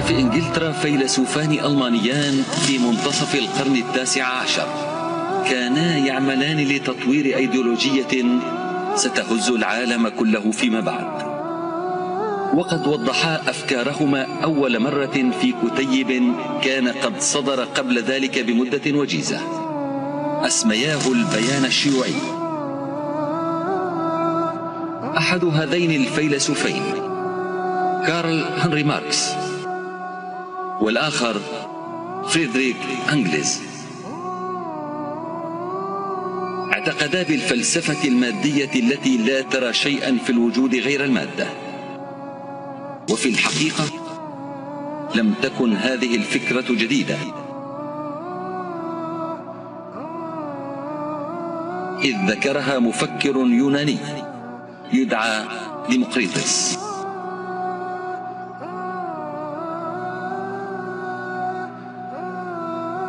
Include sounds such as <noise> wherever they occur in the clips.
في إنجلترا فيلسوفان ألمانيان في منتصف القرن التاسع عشر كانا يعملان لتطوير أيديولوجية ستهز العالم كله فيما بعد وقد وضحا أفكارهما أول مرة في كتيب كان قد صدر قبل ذلك بمدة وجيزة أسمياه البيان الشيوعي أحد هذين الفيلسوفين كارل هنري ماركس والآخر فريدريك أنجلز اعتقدا بالفلسفة المادية التي لا ترى شيئا في الوجود غير المادة وفي الحقيقة لم تكن هذه الفكرة جديدة إذ ذكرها مفكر يوناني يدعى ديمقريطس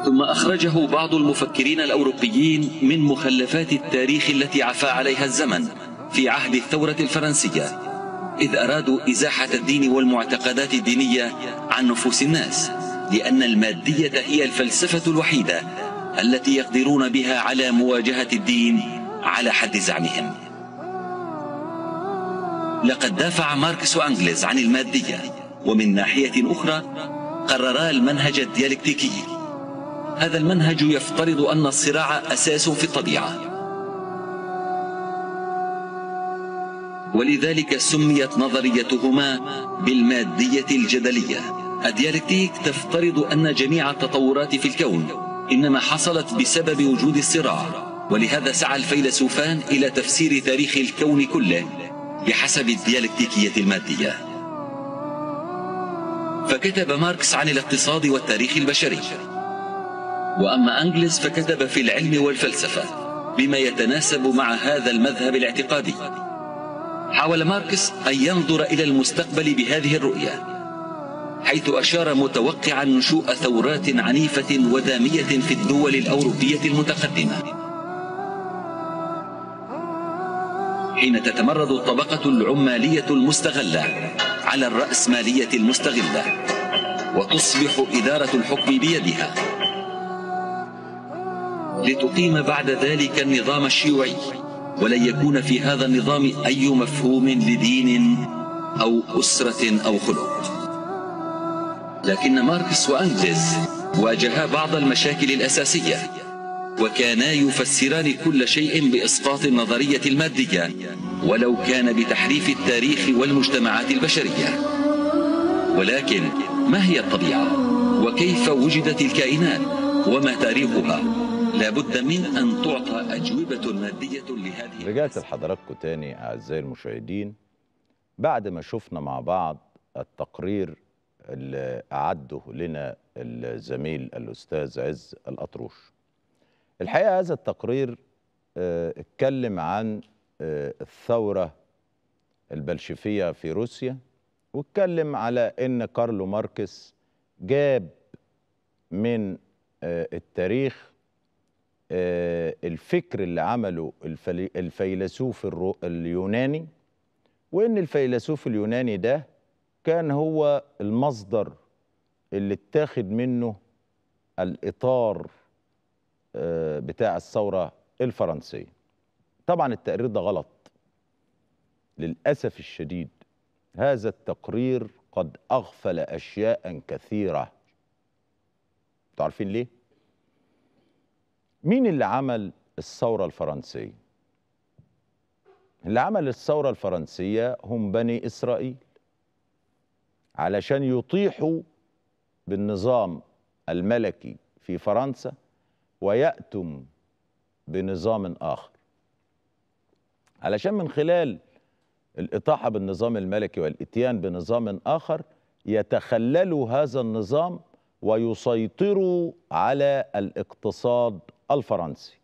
ثم أخرجه بعض المفكرين الأوروبيين من مخلفات التاريخ التي عفى عليها الزمن في عهد الثورة الفرنسية إذ أرادوا إزاحة الدين والمعتقدات الدينية عن نفوس الناس لأن المادية هي الفلسفة الوحيدة التي يقدرون بها على مواجهة الدين على حد زعمهم لقد دافع ماركس وأنجلز عن المادية ومن ناحية أخرى قررا المنهج الديالكتيكي هذا المنهج يفترض أن الصراع أساس في الطبيعة ولذلك سميت نظريتهما بالمادية الجدلية الديالكتيك تفترض أن جميع التطورات في الكون إنما حصلت بسبب وجود الصراع ولهذا سعى الفيلسوفان إلى تفسير تاريخ الكون كله بحسب الديالكتيكية المادية فكتب ماركس عن الاقتصاد والتاريخ البشري وأما أنجلس فكتب في العلم والفلسفة بما يتناسب مع هذا المذهب الاعتقادي حاول ماركس أن ينظر إلى المستقبل بهذه الرؤية حيث أشار متوقعا نشوء ثورات عنيفة ودامية في الدول الأوروبية المتقدمة حين تتمرد الطبقة العمالية المستغلة على الرأسمالية المستغلة وتصبح إدارة الحكم بيدها لتقيم بعد ذلك النظام الشيوعي ولن يكون في هذا النظام أي مفهوم لدين أو أسرة أو خلق لكن ماركس وأنجلز واجها بعض المشاكل الأساسية وكانا يفسران كل شيء بإسقاط النظرية المادية ولو كان بتحريف التاريخ والمجتمعات البشرية ولكن ما هي الطبيعة وكيف وجدت الكائنات وما تاريخها لابد من أن تعطى أجوبة مادية لهذه رجعت لحضراتكم تاني أعزائي المشاهدين بعد ما شفنا مع بعض التقرير اللي أعده لنا الزميل الأستاذ عز الأطروش الحقيقة هذا التقرير آه، اتكلم عن آه، الثورة البلشفية في روسيا واتكلم على ان كارلو ماركس جاب من آه، التاريخ آه، الفكر اللي عمله الفيلسوف اليوناني وان الفيلسوف اليوناني ده كان هو المصدر اللي اتاخد منه الاطار آه، بتاع الثوره الفرنسيه طبعا التقرير ده غلط للاسف الشديد هذا التقرير قد اغفل اشياء كثيره تعرفين ليه مين اللي عمل الثورة الفرنسية؟ اللي عمل الثورة الفرنسية هم بني إسرائيل علشان يطيحوا بالنظام الملكي في فرنسا ويأتم بنظام آخر علشان من خلال الإطاحة بالنظام الملكي والإتيان بنظام آخر يتخللوا هذا النظام ويسيطروا على الاقتصاد الفرنسي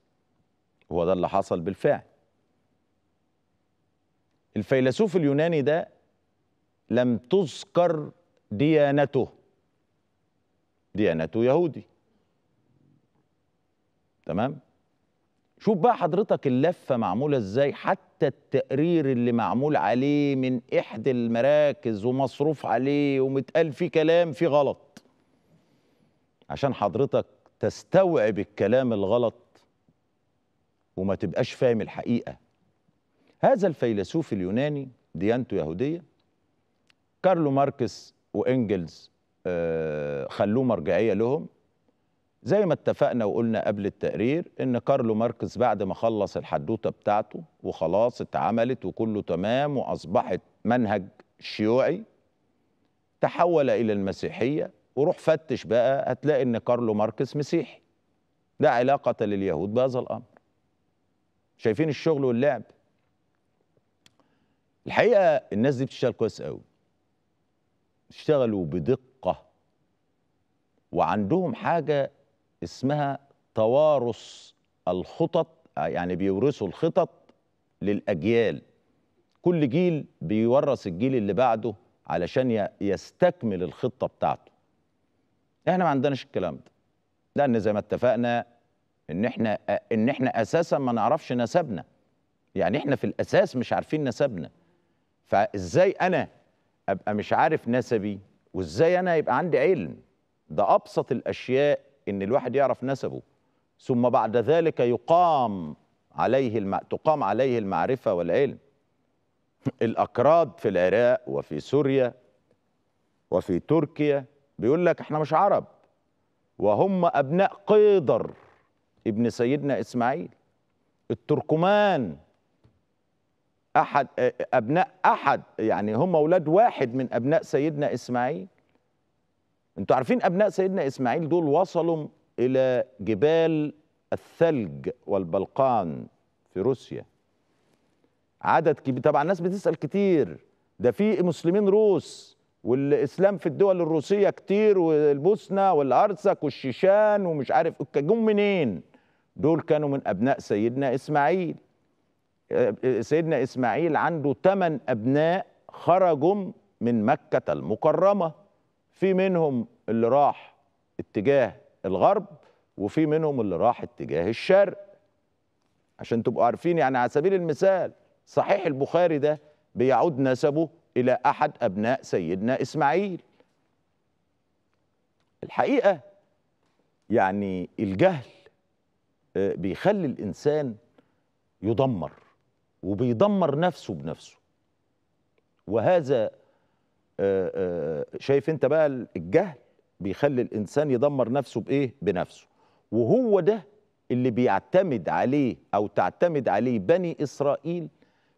هو ده اللي حصل بالفعل الفيلسوف اليوناني ده لم تذكر ديانته ديانته يهودي تمام شوف بقى حضرتك اللفه معموله ازاي حتى التقرير اللي معمول عليه من احدى المراكز ومصروف عليه ومتقال فيه كلام فيه غلط عشان حضرتك تستوعب الكلام الغلط وما تبقاش فاهم الحقيقة هذا الفيلسوف اليوناني ديانته يهودية كارلو ماركس وإنجلز آه، خلوه مرجعية لهم زي ما اتفقنا وقلنا قبل التقرير ان كارلو ماركس بعد ما خلص الحدوته بتاعته وخلاص اتعملت وكله تمام واصبحت منهج شيوعي تحول الى المسيحيه وروح فتش بقى هتلاقي ان كارلو ماركس مسيحي لا علاقة لليهود بهذا الأمر شايفين الشغل واللعب الحقيقة الناس دي بتشتغل كويس قوي بيشتغلوا بدقة وعندهم حاجة اسمها توارث الخطط يعني بيورثوا الخطط للأجيال كل جيل بيورث الجيل اللي بعده علشان يستكمل الخطة بتاعته احنا ما عندناش الكلام ده لان زي ما اتفقنا ان احنا ان احنا اساسا ما نعرفش نسبنا يعني احنا في الاساس مش عارفين نسبنا فازاي انا ابقى مش عارف نسبي وازاي انا يبقى عندي علم ده ابسط الاشياء ان الواحد يعرف نسبه ثم بعد ذلك يقام عليه الم... تقام عليه المعرفه والعلم الاكراد في العراق وفي سوريا وفي تركيا بيقول لك احنا مش عرب وهم ابناء قيدر ابن سيدنا اسماعيل التركمان احد ابناء احد يعني هم اولاد واحد من ابناء سيدنا اسماعيل انتوا عارفين ابناء سيدنا اسماعيل دول وصلوا الى جبال الثلج والبلقان في روسيا عدد كبير طبعا الناس بتسال كتير ده في مسلمين روس والاسلام في الدول الروسيه كتير والبوسنه والارسك والشيشان ومش عارف جم منين دول كانوا من ابناء سيدنا اسماعيل آه، سيدنا اسماعيل عنده ثمان ابناء خرجوا من مكه المكرمه في منهم اللي راح اتجاه الغرب وفي منهم اللي راح اتجاه الشرق عشان تبقوا عارفين يعني على سبيل المثال صحيح البخاري ده بيعود نسبه إلى أحد أبناء سيدنا إسماعيل الحقيقة يعني الجهل آه، بيخلي الإنسان يدمر وبيدمر نفسه بنفسه وهذا آه، آه، شايف انت بقى الجهل بيخلي الانسان يدمر نفسه بايه بنفسه وهو ده اللي بيعتمد عليه او تعتمد عليه بني اسرائيل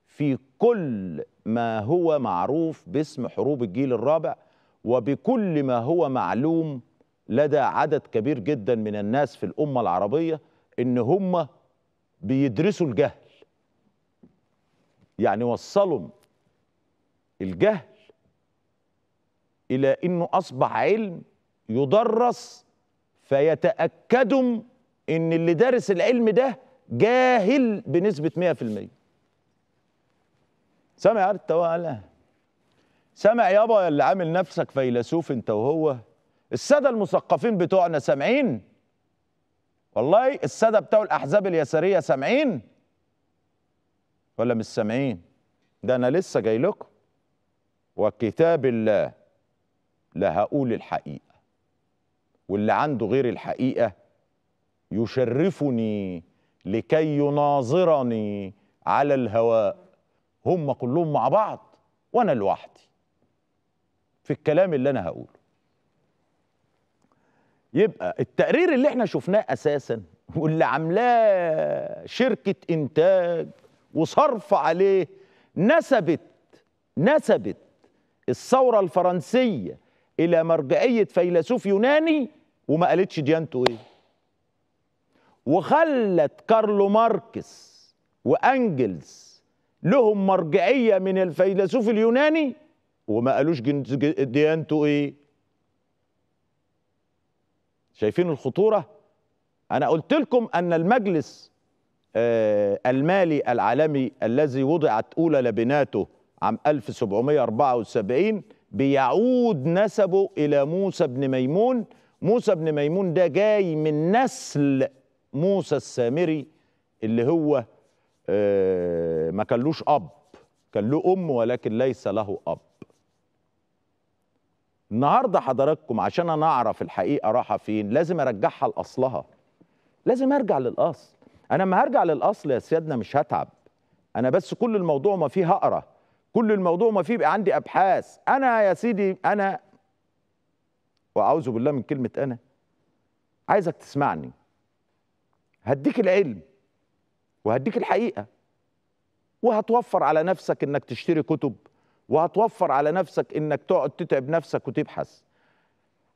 في كل ما هو معروف باسم حروب الجيل الرابع وبكل ما هو معلوم لدى عدد كبير جدا من الناس في الأمة العربية إن هم بيدرسوا الجهل يعني وصلوا الجهل إلى إنه أصبح علم يدرس فيتأكدوا إن اللي دارس العلم ده جاهل بنسبة 100% سامع يا عارف توقع سامع يابا اللي عامل نفسك فيلسوف انت وهو الساده المثقفين بتوعنا سامعين والله الساده بتوع الاحزاب اليساريه سامعين ولا مش سامعين ده انا لسه جاي لكم وكتاب الله لا هقول الحقيقه واللي عنده غير الحقيقه يشرفني لكي يناظرني على الهواء هم كلهم مع بعض وانا لوحدي في الكلام اللي انا هقوله يبقى التقرير اللي احنا شفناه اساسا واللي عاملاه شركه انتاج وصرف عليه نسبت نسبت الثوره الفرنسيه الى مرجعيه فيلسوف يوناني وما قالتش ديانته ايه وخلت كارلو ماركس وانجلز لهم مرجعيه من الفيلسوف اليوناني وما قالوش ديانته ايه شايفين الخطوره انا قلت لكم ان المجلس آه المالي العالمي الذي وضعت اولى لبناته عام 1774 بيعود نسبه الى موسى بن ميمون موسى بن ميمون ده جاي من نسل موسى السامري اللي هو آه، ما كلوش اب كان له ام ولكن ليس له اب النهارده حضراتكم عشان انا اعرف الحقيقه رايحه فين لازم ارجعها لاصلها لازم ارجع للاصل انا ما هرجع للاصل يا سيادنا مش هتعب انا بس كل الموضوع ما فيه هقرا كل الموضوع ما فيه يبقى عندي ابحاث انا يا سيدي انا واعوذ بالله من كلمه انا عايزك تسمعني هديك العلم وهديك الحقيقه وهتوفر على نفسك انك تشتري كتب وهتوفر على نفسك انك تقعد تتعب نفسك وتبحث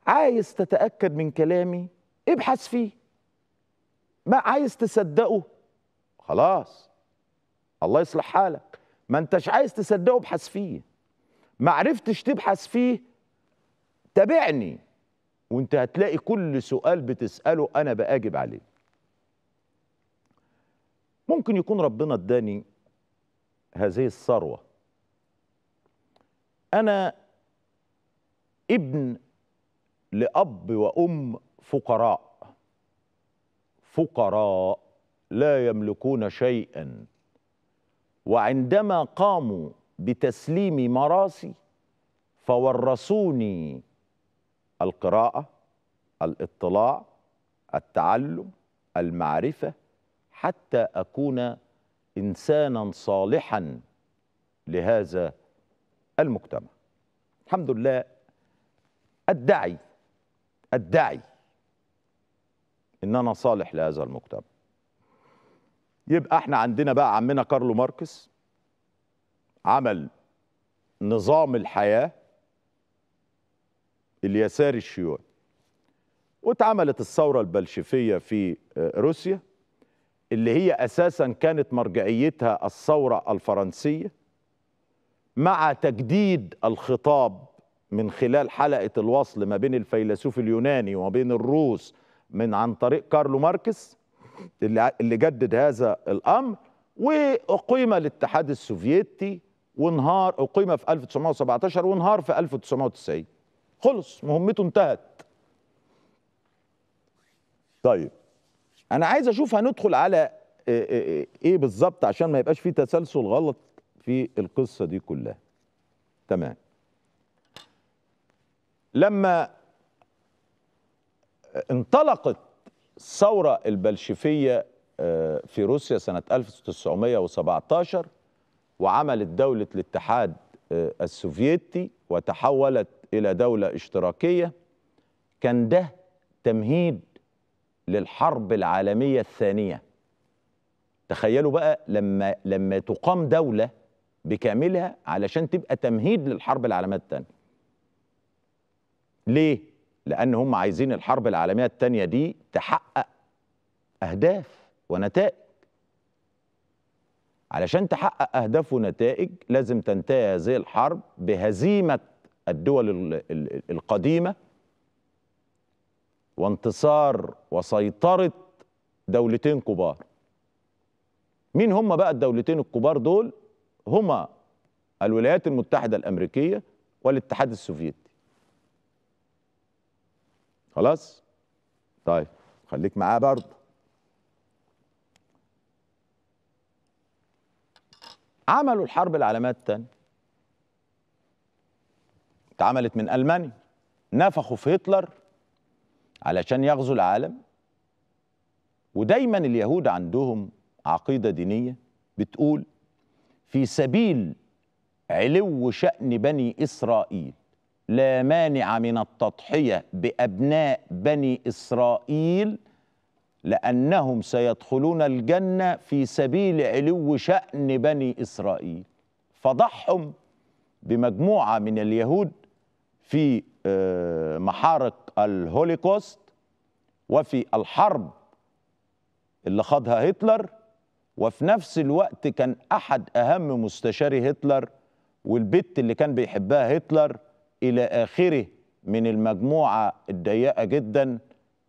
عايز تتاكد من كلامي ابحث فيه ما عايز تصدقه خلاص الله يصلح حالك ما انتش عايز تصدقه ابحث فيه ما عرفتش تبحث فيه تابعني وانت هتلاقي كل سؤال بتساله انا باجب عليه ممكن يكون ربنا اداني هذه الثروه انا ابن لاب وام فقراء فقراء لا يملكون شيئا وعندما قاموا بتسليم مراسي فورثوني القراءه الاطلاع التعلم المعرفه حتى أكون إنسانا صالحا لهذا المجتمع الحمد لله أدعي أدعي إن أنا صالح لهذا المجتمع يبقى احنا عندنا بقى عمنا كارلو ماركس عمل نظام الحياة اليساري الشيوعي واتعملت الثورة البلشفية في آه، روسيا اللي هي أساسا كانت مرجعيتها الثورة الفرنسية مع تجديد الخطاب من خلال حلقة الوصل ما بين الفيلسوف اليوناني وما بين الروس من عن طريق كارلو ماركس اللي جدد هذا الأمر وأقيم الاتحاد السوفيتي وانهار أقيم في 1917 وانهار في 1990 خلص مهمته انتهت طيب انا عايز اشوف هندخل على آه، آه، آه، ايه بالظبط عشان ما يبقاش في تسلسل غلط في القصه دي كلها تمام لما انطلقت الثوره البلشفيه في روسيا سنه 1917 وعملت دوله الاتحاد السوفيتي وتحولت الى دوله اشتراكيه كان ده تمهيد للحرب العالمية الثانية تخيلوا بقى لما لما تقام دولة بكاملها علشان تبقى تمهيد للحرب العالمية الثانية ليه؟ لأن هم عايزين الحرب العالمية الثانية دي تحقق أهداف ونتائج علشان تحقق أهداف ونتائج لازم تنتهي هذه الحرب بهزيمة الدول القديمة وانتصار وسيطرة دولتين كبار مين هم بقى الدولتين الكبار دول هما الولايات المتحدة الأمريكية والاتحاد السوفيتي خلاص طيب خليك معاه برضه عملوا الحرب العالمية الثانية اتعملت من ألمانيا نفخوا في هتلر علشان يغزو العالم ودايما اليهود عندهم عقيدة دينية بتقول في سبيل علو شأن بني إسرائيل لا مانع من التضحية بأبناء بني إسرائيل لأنهم سيدخلون الجنة في سبيل علو شأن بني إسرائيل فضحهم بمجموعة من اليهود في آه، محارق الهولوكوست وفي الحرب اللي خاضها هتلر وفي نفس الوقت كان احد اهم مستشاري هتلر والبت اللي كان بيحبها هتلر الى اخره من المجموعه الضيقه جدا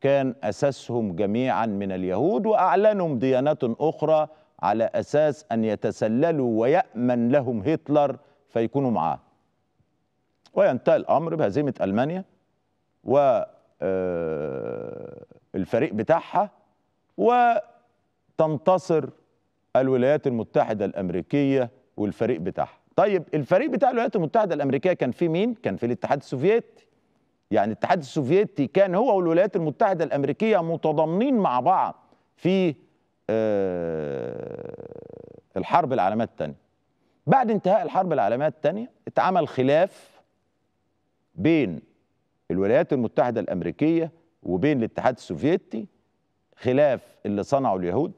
كان اساسهم جميعا من اليهود واعلنهم ديانات اخرى على اساس ان يتسللوا ويامن لهم هتلر فيكونوا معاه وينتهي الامر بهزيمه المانيا والفريق بتاعها وتنتصر الولايات المتحدة الأمريكية والفريق بتاعها طيب الفريق بتاع الولايات المتحدة الأمريكية كان فيه مين؟ كان في الاتحاد السوفيتي يعني الاتحاد السوفيتي كان هو والولايات المتحدة الأمريكية متضامنين مع بعض في آه، الحرب العالمية الثانية بعد انتهاء الحرب العالمية الثانية اتعمل خلاف بين الولايات المتحدة الأمريكية وبين الاتحاد السوفيتي خلاف اللي صنعه اليهود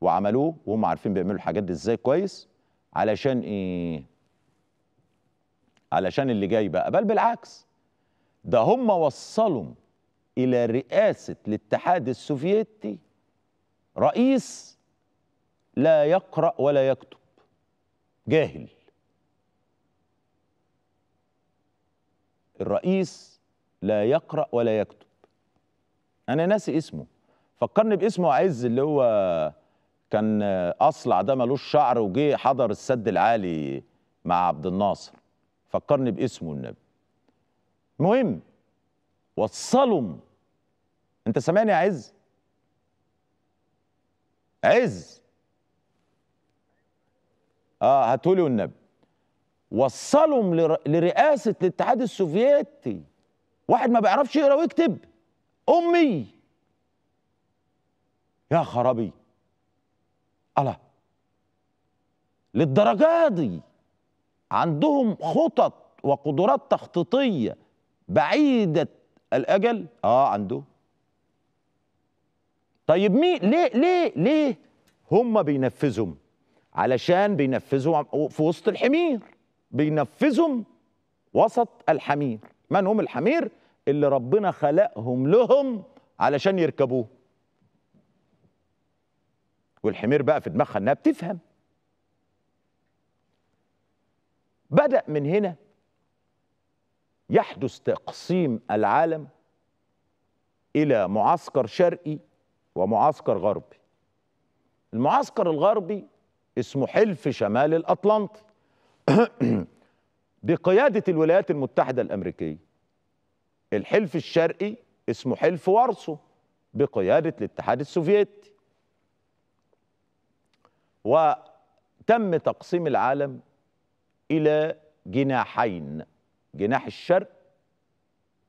وعملوه وهم عارفين بيعملوا الحاجات دي ازاي كويس علشان ايه علشان اللي جاي بقى بل بالعكس ده هم وصلوا الى رئاسة الاتحاد السوفيتي رئيس لا يقرأ ولا يكتب جاهل الرئيس لا يقرأ ولا يكتب أنا ناسي اسمه فكرني باسمه عز اللي هو كان أصلع ده ملوش شعر وجه حضر السد العالي مع عبد الناصر فكرني باسمه النبي المهم والصلم انت سامعني يا عز عز اه هتقولي والنبي وصلهم لرئاسه الاتحاد السوفيتي واحد ما بيعرفش يقرا ويكتب امي يا خرابي الله للدرجات دي عندهم خطط وقدرات تخطيطيه بعيده الاجل اه عندهم طيب مين ليه ليه ليه هم بينفذهم علشان بينفذوا في وسط الحمير بينفذهم وسط الحمير من هم الحمير اللي ربنا خلقهم لهم علشان يركبوه والحمير بقى في دماغها انها بتفهم بدأ من هنا يحدث تقسيم العالم إلى معسكر شرقي ومعسكر غربي المعسكر الغربي اسمه حلف شمال الأطلنطي <clears throat> بقيادة الولايات المتحدة الأمريكية الحلف الشرقي اسمه حلف وارسو بقيادة الاتحاد السوفيتي وتم تقسيم العالم إلى جناحين جناح الشرق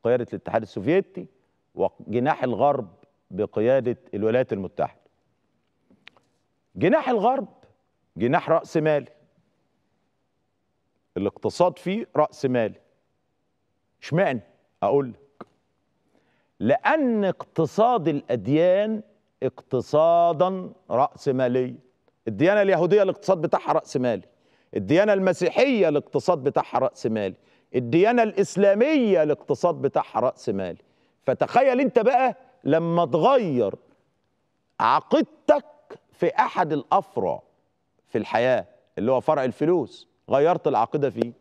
بقيادة الاتحاد السوفيتي وجناح الغرب بقيادة الولايات المتحدة جناح الغرب جناح رأس مالي الاقتصاد فيه راس مالي اشمعنى اقول لك لان اقتصاد الاديان اقتصادا راس مالي الديانه اليهوديه الاقتصاد بتاعها راس مالي الديانه المسيحيه الاقتصاد بتاعها راس مالي الديانه الاسلاميه الاقتصاد بتاعها راس مالي فتخيل انت بقى لما تغير عقيدتك في احد الافرع في الحياه اللي هو فرع الفلوس غيرت العقيده فيه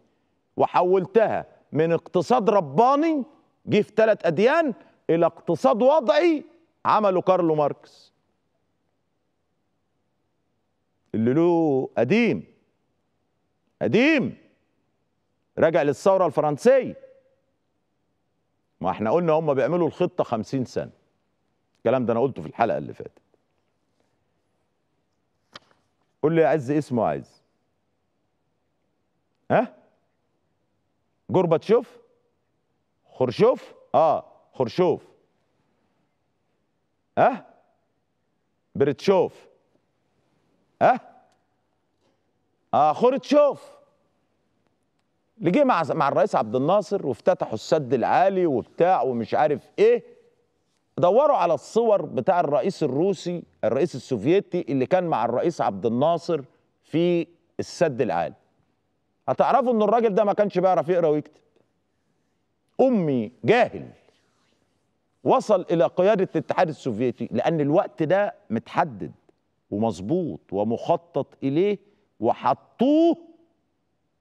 وحولتها من اقتصاد رباني جه في ثلاث اديان الى اقتصاد وضعي عمله كارلو ماركس اللي له قديم قديم راجع للثوره الفرنسيه ما احنا قلنا هم بيعملوا الخطه 50 سنه الكلام ده انا قلته في الحلقه اللي فاتت قول لي يا عز اسمه عايز ها جورباتشوف خرشوف اه خرشوف ها برتشوف ها اه خرتشوف اللي جه مع مع الرئيس عبد الناصر وافتتحوا السد العالي وبتاع ومش عارف ايه دوروا على الصور بتاع الرئيس الروسي الرئيس السوفيتي اللي كان مع الرئيس عبد الناصر في السد العالي هتعرفوا ان الراجل ده ما كانش بيعرف يقرا ويكتب امي جاهل وصل الى قياده الاتحاد السوفيتي لان الوقت ده متحدد ومظبوط ومخطط اليه وحطوه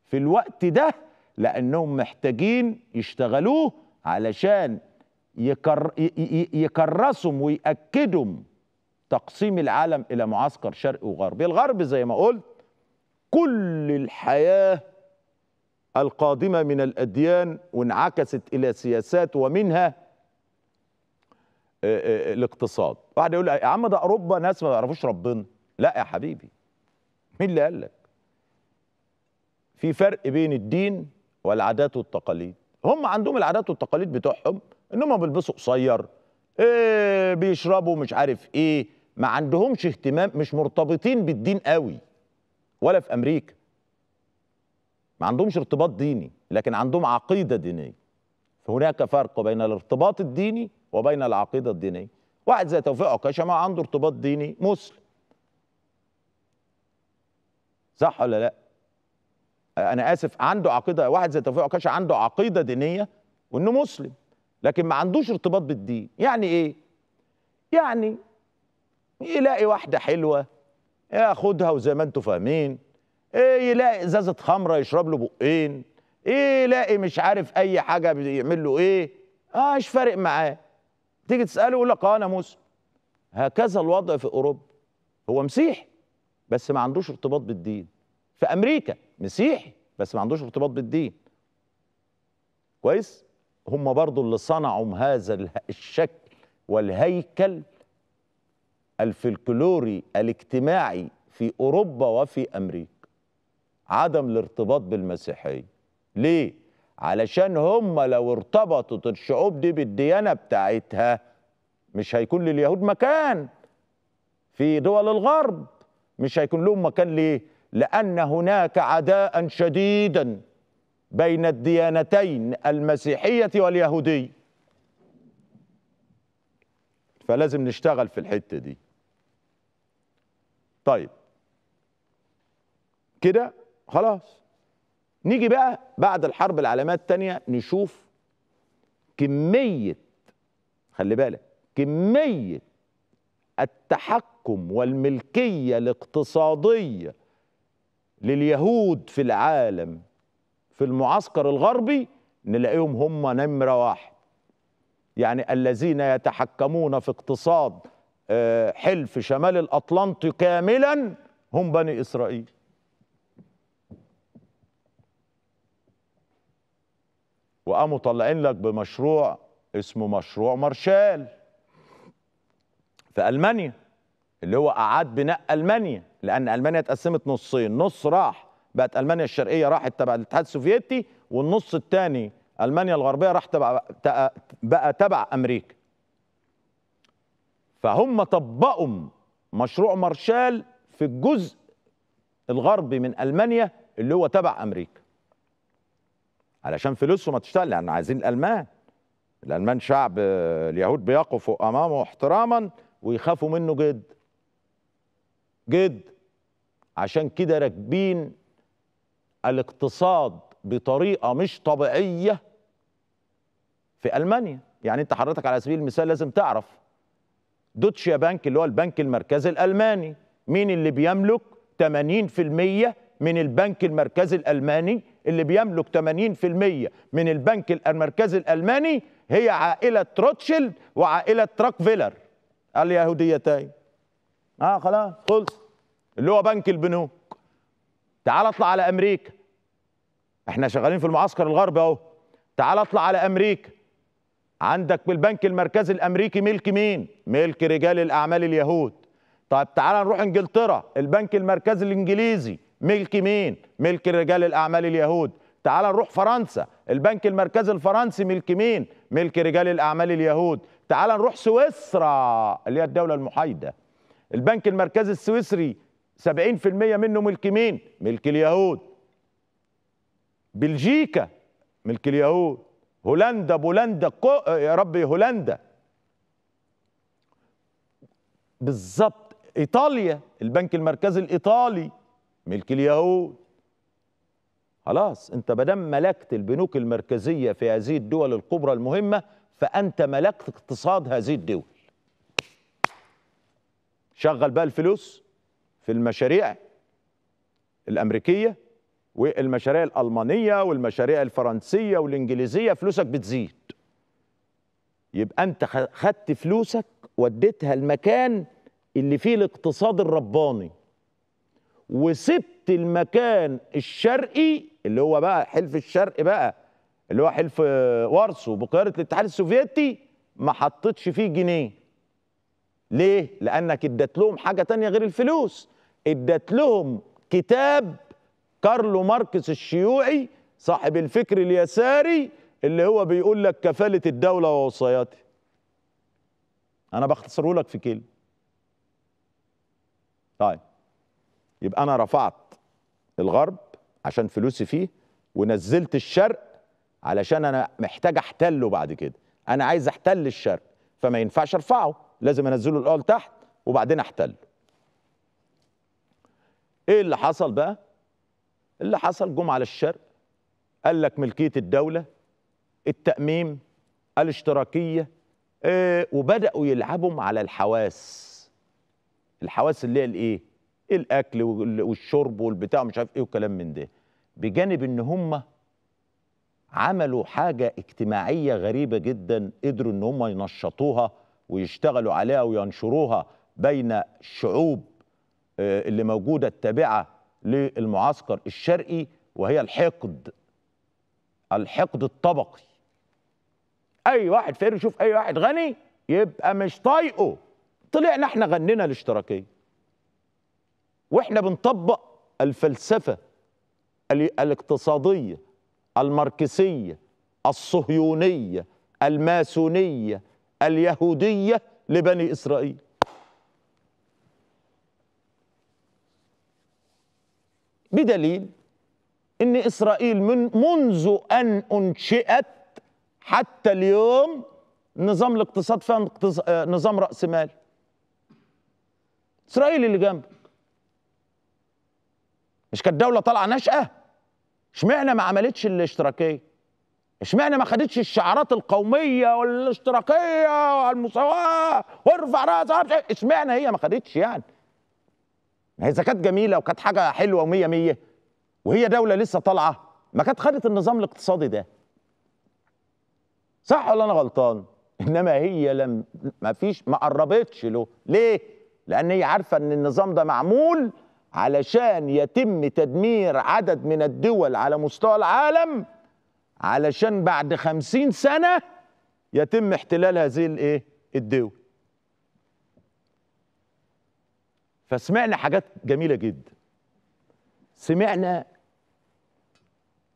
في الوقت ده لانهم محتاجين يشتغلوه علشان يكر يكرسهم ويأكدهم تقسيم العالم الى معسكر شرقي وغربي الغرب زي ما قلت كل الحياه القادمة من الأديان وانعكست إلى سياسات ومنها آه، آه، الاقتصاد واحد يقول يا عم ده أوروبا ناس ما يعرفوش ربنا لا يا حبيبي مين اللي قال لك في فرق بين الدين والعادات والتقاليد هم عندهم العادات والتقاليد بتوعهم انهم بيلبسوا قصير إيه بيشربوا مش عارف ايه ما عندهمش اهتمام مش مرتبطين بالدين قوي ولا في امريكا ما عندهمش ارتباط ديني لكن عندهم عقيدة دينية فهناك فرق بين الارتباط الديني وبين العقيدة الدينية واحد زي توفيق عكاشة ما عنده ارتباط ديني مسلم صح ولا لا انا اسف عنده عقيده واحد زي توفيق عكاشة عنده عقيده دينيه وانه مسلم لكن ما عندوش ارتباط بالدين يعني ايه يعني يلاقي واحده حلوه ياخدها وزي ما انتم فاهمين إيه يلاقي ازازه خمره يشرب له بقين ايه يلاقي مش عارف اي حاجه بيعمل له ايه اه مش فارق معاه تيجي تساله يقول لك اه انا مسلم هكذا الوضع في اوروبا هو مسيحي بس ما عندوش ارتباط بالدين في امريكا مسيحي بس ما عندوش ارتباط بالدين كويس هم برضو اللي صنعوا هذا الشكل والهيكل الفلكلوري الاجتماعي في اوروبا وفي امريكا عدم الارتباط بالمسيحية ليه؟ علشان هم لو ارتبطت الشعوب دي بالديانة بتاعتها مش هيكون لليهود مكان في دول الغرب مش هيكون لهم مكان ليه؟ لأن هناك عداء شديدا بين الديانتين المسيحية واليهودية فلازم نشتغل في الحتة دي طيب كده خلاص نيجي بقى بعد الحرب العالميه الثانيه نشوف كميه خلي بالك كميه التحكم والملكيه الاقتصاديه لليهود في العالم في المعسكر الغربي نلاقيهم هم نمره واحد يعني الذين يتحكمون في اقتصاد آه، حلف شمال الاطلنطي كاملا هم بني اسرائيل وقاموا طالعين لك بمشروع اسمه مشروع مارشال في المانيا اللي هو اعاد بناء المانيا لان المانيا اتقسمت نصين نص راح بقت المانيا الشرقيه راحت تبع الاتحاد السوفيتي والنص الثاني المانيا الغربيه راح تبع بقى تبع امريكا فهم طبقوا مشروع مارشال في الجزء الغربي من المانيا اللي هو تبع امريكا علشان فلوسه ما تشتغل لان عايزين الالمان الالمان شعب آه، اليهود بيقفوا امامه احتراما ويخافوا منه جد جد عشان كده راكبين الاقتصاد بطريقه مش طبيعيه في المانيا يعني انت حضرتك على سبيل المثال لازم تعرف دوتشيا بنك اللي هو البنك المركزي الالماني مين اللي بيملك 80% من البنك المركزي الألماني اللي بيملك 80% من البنك المركزي الألماني هي عائلة روتشيلد وعائلة راكفيلر اليهوديتين اه خلاص خلص اللي هو بنك البنوك تعال اطلع على امريكا احنا شغالين في المعسكر الغربي اهو تعال اطلع على امريكا عندك بالبنك المركزي الامريكي ملك مين ملك رجال الاعمال اليهود طيب تعال نروح انجلترا البنك المركزي الانجليزي ملك مين ملك رجال الاعمال اليهود تعال نروح فرنسا البنك المركزي الفرنسي ملك مين ملك رجال الاعمال اليهود تعال نروح سويسرا اللي هي الدوله المحايده البنك المركزي السويسري 70% منه ملك مين ملك اليهود بلجيكا ملك اليهود هولندا بولندا يا ربي هولندا بالظبط ايطاليا البنك المركزي الايطالي ملك اليهود خلاص انت بدم ملكت البنوك المركزيه في هذه الدول الكبرى المهمه فانت ملكت اقتصاد هذه الدول شغل بقى الفلوس في المشاريع الامريكيه والمشاريع الالمانيه والمشاريع الفرنسيه والانجليزيه فلوسك بتزيد يبقى انت خدت فلوسك وديتها المكان اللي فيه الاقتصاد الرباني وسبت المكان الشرقي اللي هو بقى حلف الشرق بقى اللي هو حلف آه، وارسو بقياده الاتحاد السوفيتي ما حطيتش فيه جنيه ليه لانك ادت لهم حاجه تانية غير الفلوس ادت لهم كتاب كارلو ماركس الشيوعي صاحب الفكر اليساري اللي هو بيقول لك كفاله الدوله ووصياتها انا بختصره لك في كلمه طيب يبقى انا رفعت الغرب عشان فلوسي فيه ونزلت الشرق علشان انا محتاج احتله بعد كده انا عايز احتل الشرق فما ينفعش ارفعه لازم انزله الاول تحت وبعدين احتله ايه اللي حصل بقى اللي حصل جم على الشرق قال لك ملكيه الدوله التاميم الاشتراكيه إيه وبداوا يلعبوا على الحواس الحواس اللي هي الايه الاكل والشرب والبتاع مش عارف ايه وكلام من ده بجانب ان هم عملوا حاجه اجتماعيه غريبه جدا قدروا ان هم ينشطوها ويشتغلوا عليها وينشروها بين الشعوب آه، اللي موجوده التابعه للمعسكر الشرقي وهي الحقد الحقد الطبقي اي واحد فقير يشوف اي واحد غني يبقى مش طايقه طلعنا احنا غنينا الاشتراكيه واحنا بنطبق الفلسفه الاقتصاديه الماركسيه الصهيونيه الماسونيه اليهوديه لبني اسرائيل بدليل ان اسرائيل من منذ ان انشئت حتى اليوم نظام الاقتصاد فيها آه، نظام راس مال اسرائيل اللي جنبه مش كانت دوله طالعه ناشئه اشمعنى ما عملتش الاشتراكيه اشمعنى ما خدتش الشعارات القوميه والاشتراكيه والمساواه وارفع راسك اشمعنى هي ما خدتش يعني ما هي اذا كانت جميله وكانت حاجه حلوه ومية مية وهي دوله لسه طالعه ما كانت خدت النظام الاقتصادي ده صح ولا انا غلطان انما هي لم ما فيش ما قربتش له ليه لان هي عارفه ان النظام ده معمول علشان يتم تدمير عدد من الدول على مستوى العالم علشان بعد خمسين سنة يتم احتلال هذه الايه الدول فسمعنا حاجات جميلة جدا سمعنا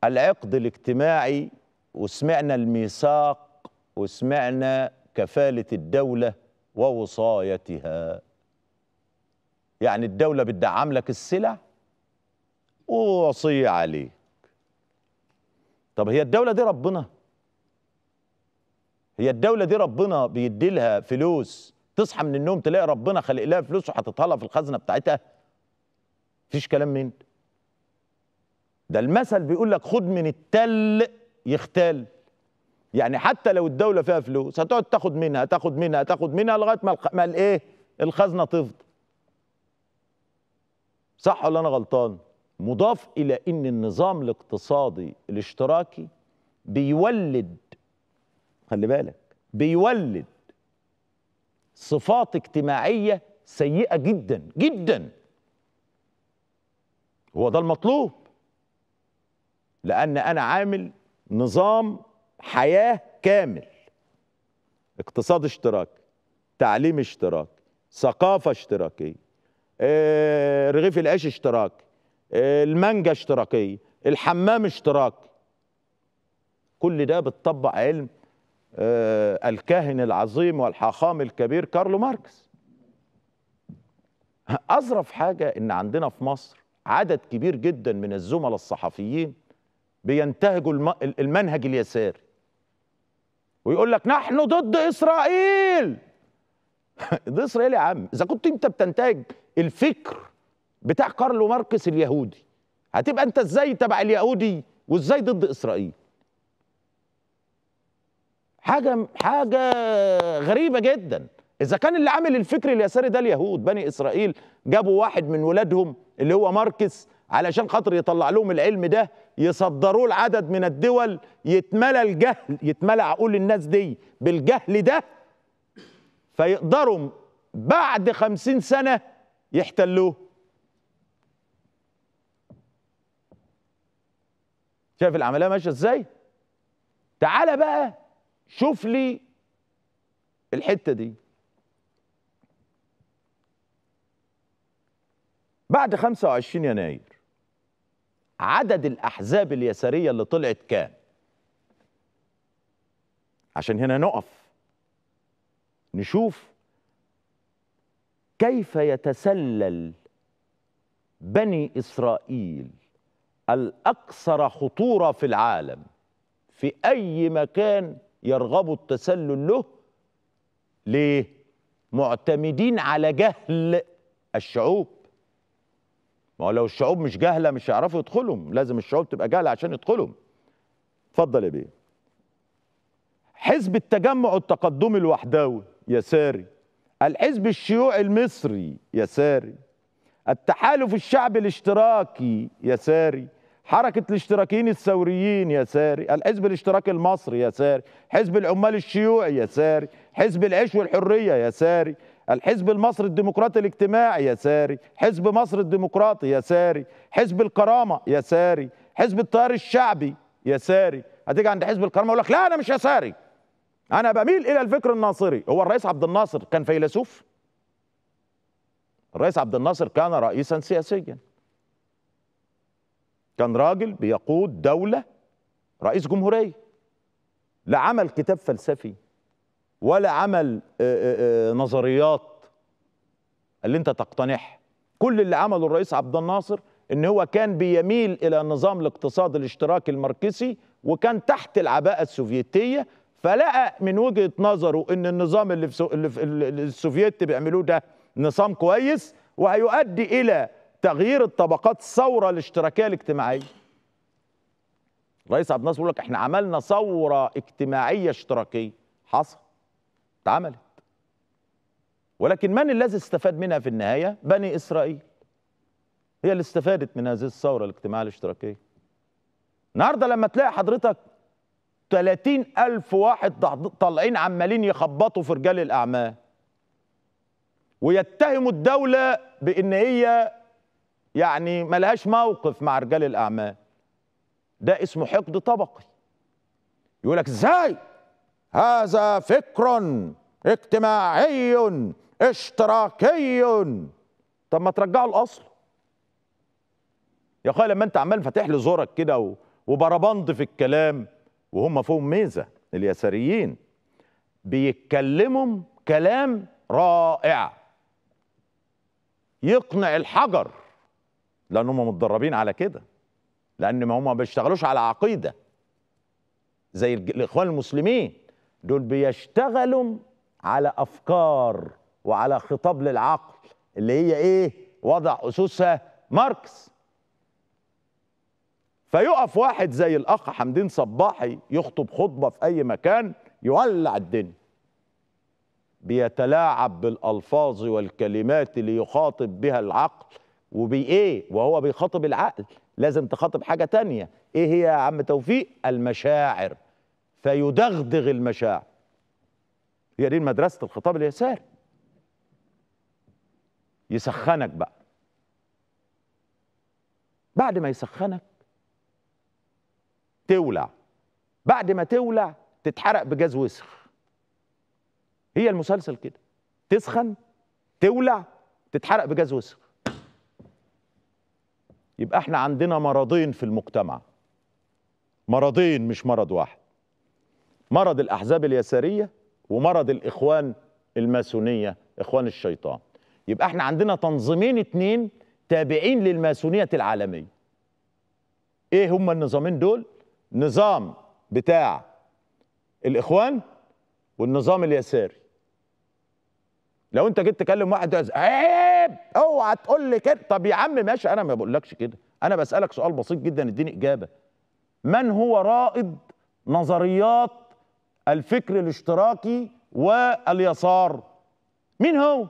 العقد الاجتماعي وسمعنا الميثاق وسمعنا كفالة الدولة ووصايتها يعني الدولة بتدعم لك السلع ووصية عليك طب هي الدولة دي ربنا هي الدولة دي ربنا بيديلها فلوس تصحى من النوم تلاقي ربنا خلق لها فلوس وحاططها لها في الخزنة بتاعتها مفيش كلام من ده المثل بيقول لك خد من التل يختل يعني حتى لو الدولة فيها فلوس هتقعد تاخد منها تاخد منها تاخد منها لغاية ما الايه الخزنة تفضل صح ولا انا غلطان مضاف الى ان النظام الاقتصادي الاشتراكي بيولد خلي بالك بيولد صفات اجتماعيه سيئه جدا جدا هو ده المطلوب لان انا عامل نظام حياه كامل اقتصاد اشتراكي تعليم اشتراكي ثقافه اشتراكيه رغيف العيش اشتراك المانجا اشتراكيه الحمام اشتراك كل ده بتطبق علم آه، الكاهن العظيم والحاخام الكبير كارلو ماركس أظرف حاجة إن عندنا في مصر عدد كبير جدا من الزملاء الصحفيين بينتهجوا المنهج اليساري ويقول لك نحن ضد إسرائيل <laughs> ضد إسرائيل يا عم إذا كنت أنت بتنتهج الفكر بتاع كارلو ماركس اليهودي هتبقى انت ازاي تبع اليهودي وازاي ضد اسرائيل حاجه حاجه غريبه جدا اذا كان اللي عامل الفكر اليساري ده اليهود بني اسرائيل جابوا واحد من ولادهم اللي هو ماركس علشان خاطر يطلع لهم العلم ده يصدروه لعدد من الدول يتملى الجهل يتملى عقول الناس دي بالجهل ده فيقدروا بعد خمسين سنة يحتلوه شايف العمليه ماشيه ازاي تعال بقى شوف لي الحته دي بعد 25 يناير عدد الاحزاب اليساريه اللي طلعت كام عشان هنا نقف نشوف كيف يتسلل بني إسرائيل الأكثر خطورة في العالم في أي مكان يرغبوا التسلل له ليه؟ معتمدين على جهل الشعوب ما هو لو الشعوب مش جاهله مش هيعرفوا يدخلهم لازم الشعوب تبقى جاهله عشان يدخلهم اتفضل يا بيه حزب التجمع التقدمي الوحداوي يساري الحزب الشيوعي المصري يساري التحالف الشعبي الاشتراكي يساري حركة الاشتراكيين الثوريين يساري الحزب الاشتراكي المصري يساري حزب العمال الشيوعي يساري حزب العيش والحرية يساري الحزب المصري الديمقراطي الاجتماعي يساري حزب مصر الديمقراطي يساري حزب الكرامة يساري حزب التيار الشعبي يساري هتيجي عند حزب الكرامة يقول لك لا أنا مش يساري انا بميل الى الفكر الناصري هو الرئيس عبد الناصر كان فيلسوف الرئيس عبد الناصر كان رئيسا سياسيا كان راجل بيقود دولة رئيس جمهورية لا عمل كتاب فلسفي ولا عمل آه، آه، آه، نظريات اللي انت تقتنعها كل اللي عمله الرئيس عبد الناصر ان هو كان بيميل الى نظام الاقتصاد الاشتراكي الماركسي وكان تحت العباءة السوفيتية فلقى من وجهه نظره ان النظام اللي السوفيتي السوفيت بيعملوه ده نظام كويس وهيؤدي الى تغيير الطبقات الثوره الاشتراكيه الاجتماعيه. الرئيس عبد الناصر بيقول لك احنا عملنا ثوره اجتماعيه اشتراكيه حصل اتعملت ولكن من الذي استفاد منها في النهايه؟ بني اسرائيل. هي اللي استفادت من هذه الثوره الاجتماعيه الاشتراكيه. النهارده لما تلاقي حضرتك 30 ألف واحد طالعين عمالين يخبطوا في رجال الأعمال ويتهموا الدولة بإن هي يعني ملهاش موقف مع رجال الأعمال ده اسمه حقد طبقي يقول لك ازاي هذا فكر اجتماعي اشتراكي طب ما ترجعه الاصل يا اخويا لما انت عمال فاتح لي زورك كده وبربند في الكلام وهم فوق ميزه اليساريين بيتكلموا كلام رائع يقنع الحجر لان هم متدربين على كده لان ما هم ما بيشتغلوش على عقيده زي الاخوان المسلمين دول بيشتغلوا على افكار وعلى خطاب للعقل اللي هي ايه وضع اسسها ماركس فيقف واحد زي الاخ حمدين صباحي يخطب خطبه في اي مكان يولع الدنيا بيتلاعب بالالفاظ والكلمات ليخاطب بها العقل وبايه وهو بيخاطب العقل لازم تخاطب حاجه تانية ايه هي يا عم توفيق المشاعر فيدغدغ المشاعر هي دي مدرسه الخطاب اليساري يسخنك بقى بعد ما يسخنك تولع بعد ما تولع تتحرق بجاز وسخ هي المسلسل كده تسخن تولع تتحرق بجاز وسخ يبقى احنا عندنا مرضين في المجتمع مرضين مش مرض واحد مرض الاحزاب اليساريه ومرض الاخوان الماسونيه اخوان الشيطان يبقى احنا عندنا تنظيمين اتنين تابعين للماسونيه العالميه ايه هما النظامين دول نظام بتاع الاخوان والنظام اليساري لو انت جيت تكلم واحد عيب اوعى تقول لي كده طب يا عم ماشي انا ما بقولكش كده انا بسالك سؤال بسيط جدا اديني اجابه من هو رائد نظريات الفكر الاشتراكي واليسار مين هو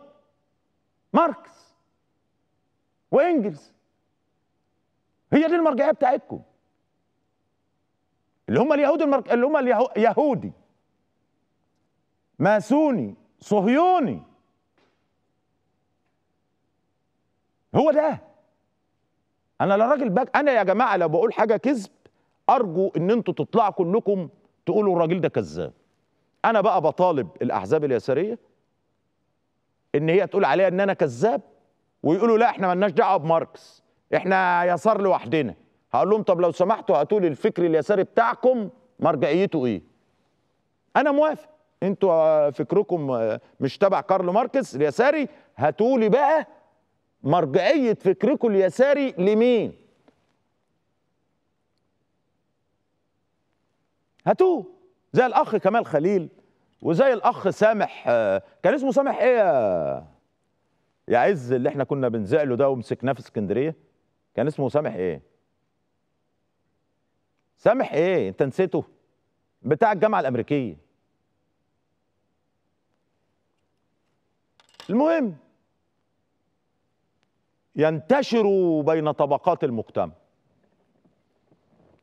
ماركس وانجلز هي دي المرجعيه بتاعتكم اللي هم اليهود المرك... اللي هم اليهو... يهودي ماسوني صهيوني هو ده انا لا راجل باك انا يا جماعه لو بقول حاجه كذب ارجو ان انتوا تطلعوا كلكم تقولوا الراجل ده كذاب انا بقى بطالب الاحزاب اليساريه ان هي تقول عليا ان انا كذاب ويقولوا لا احنا مالناش دعوه بماركس احنا يسار لوحدنا هقول لهم طب لو سمحتوا هاتوا لي الفكر اليساري بتاعكم مرجعيته ايه انا موافق انتوا فكركم مش تبع كارل ماركس اليساري هاتوا لي بقى مرجعيه فكركم اليساري لمين هاتوه زي الاخ كمال خليل وزي الاخ سامح كان اسمه سامح ايه يا يا عز اللي احنا كنا بنزعله ده ومسكناه في اسكندريه كان اسمه سامح ايه سامح ايه انت نسيته بتاع الجامعه الامريكيه المهم ينتشر بين طبقات المجتمع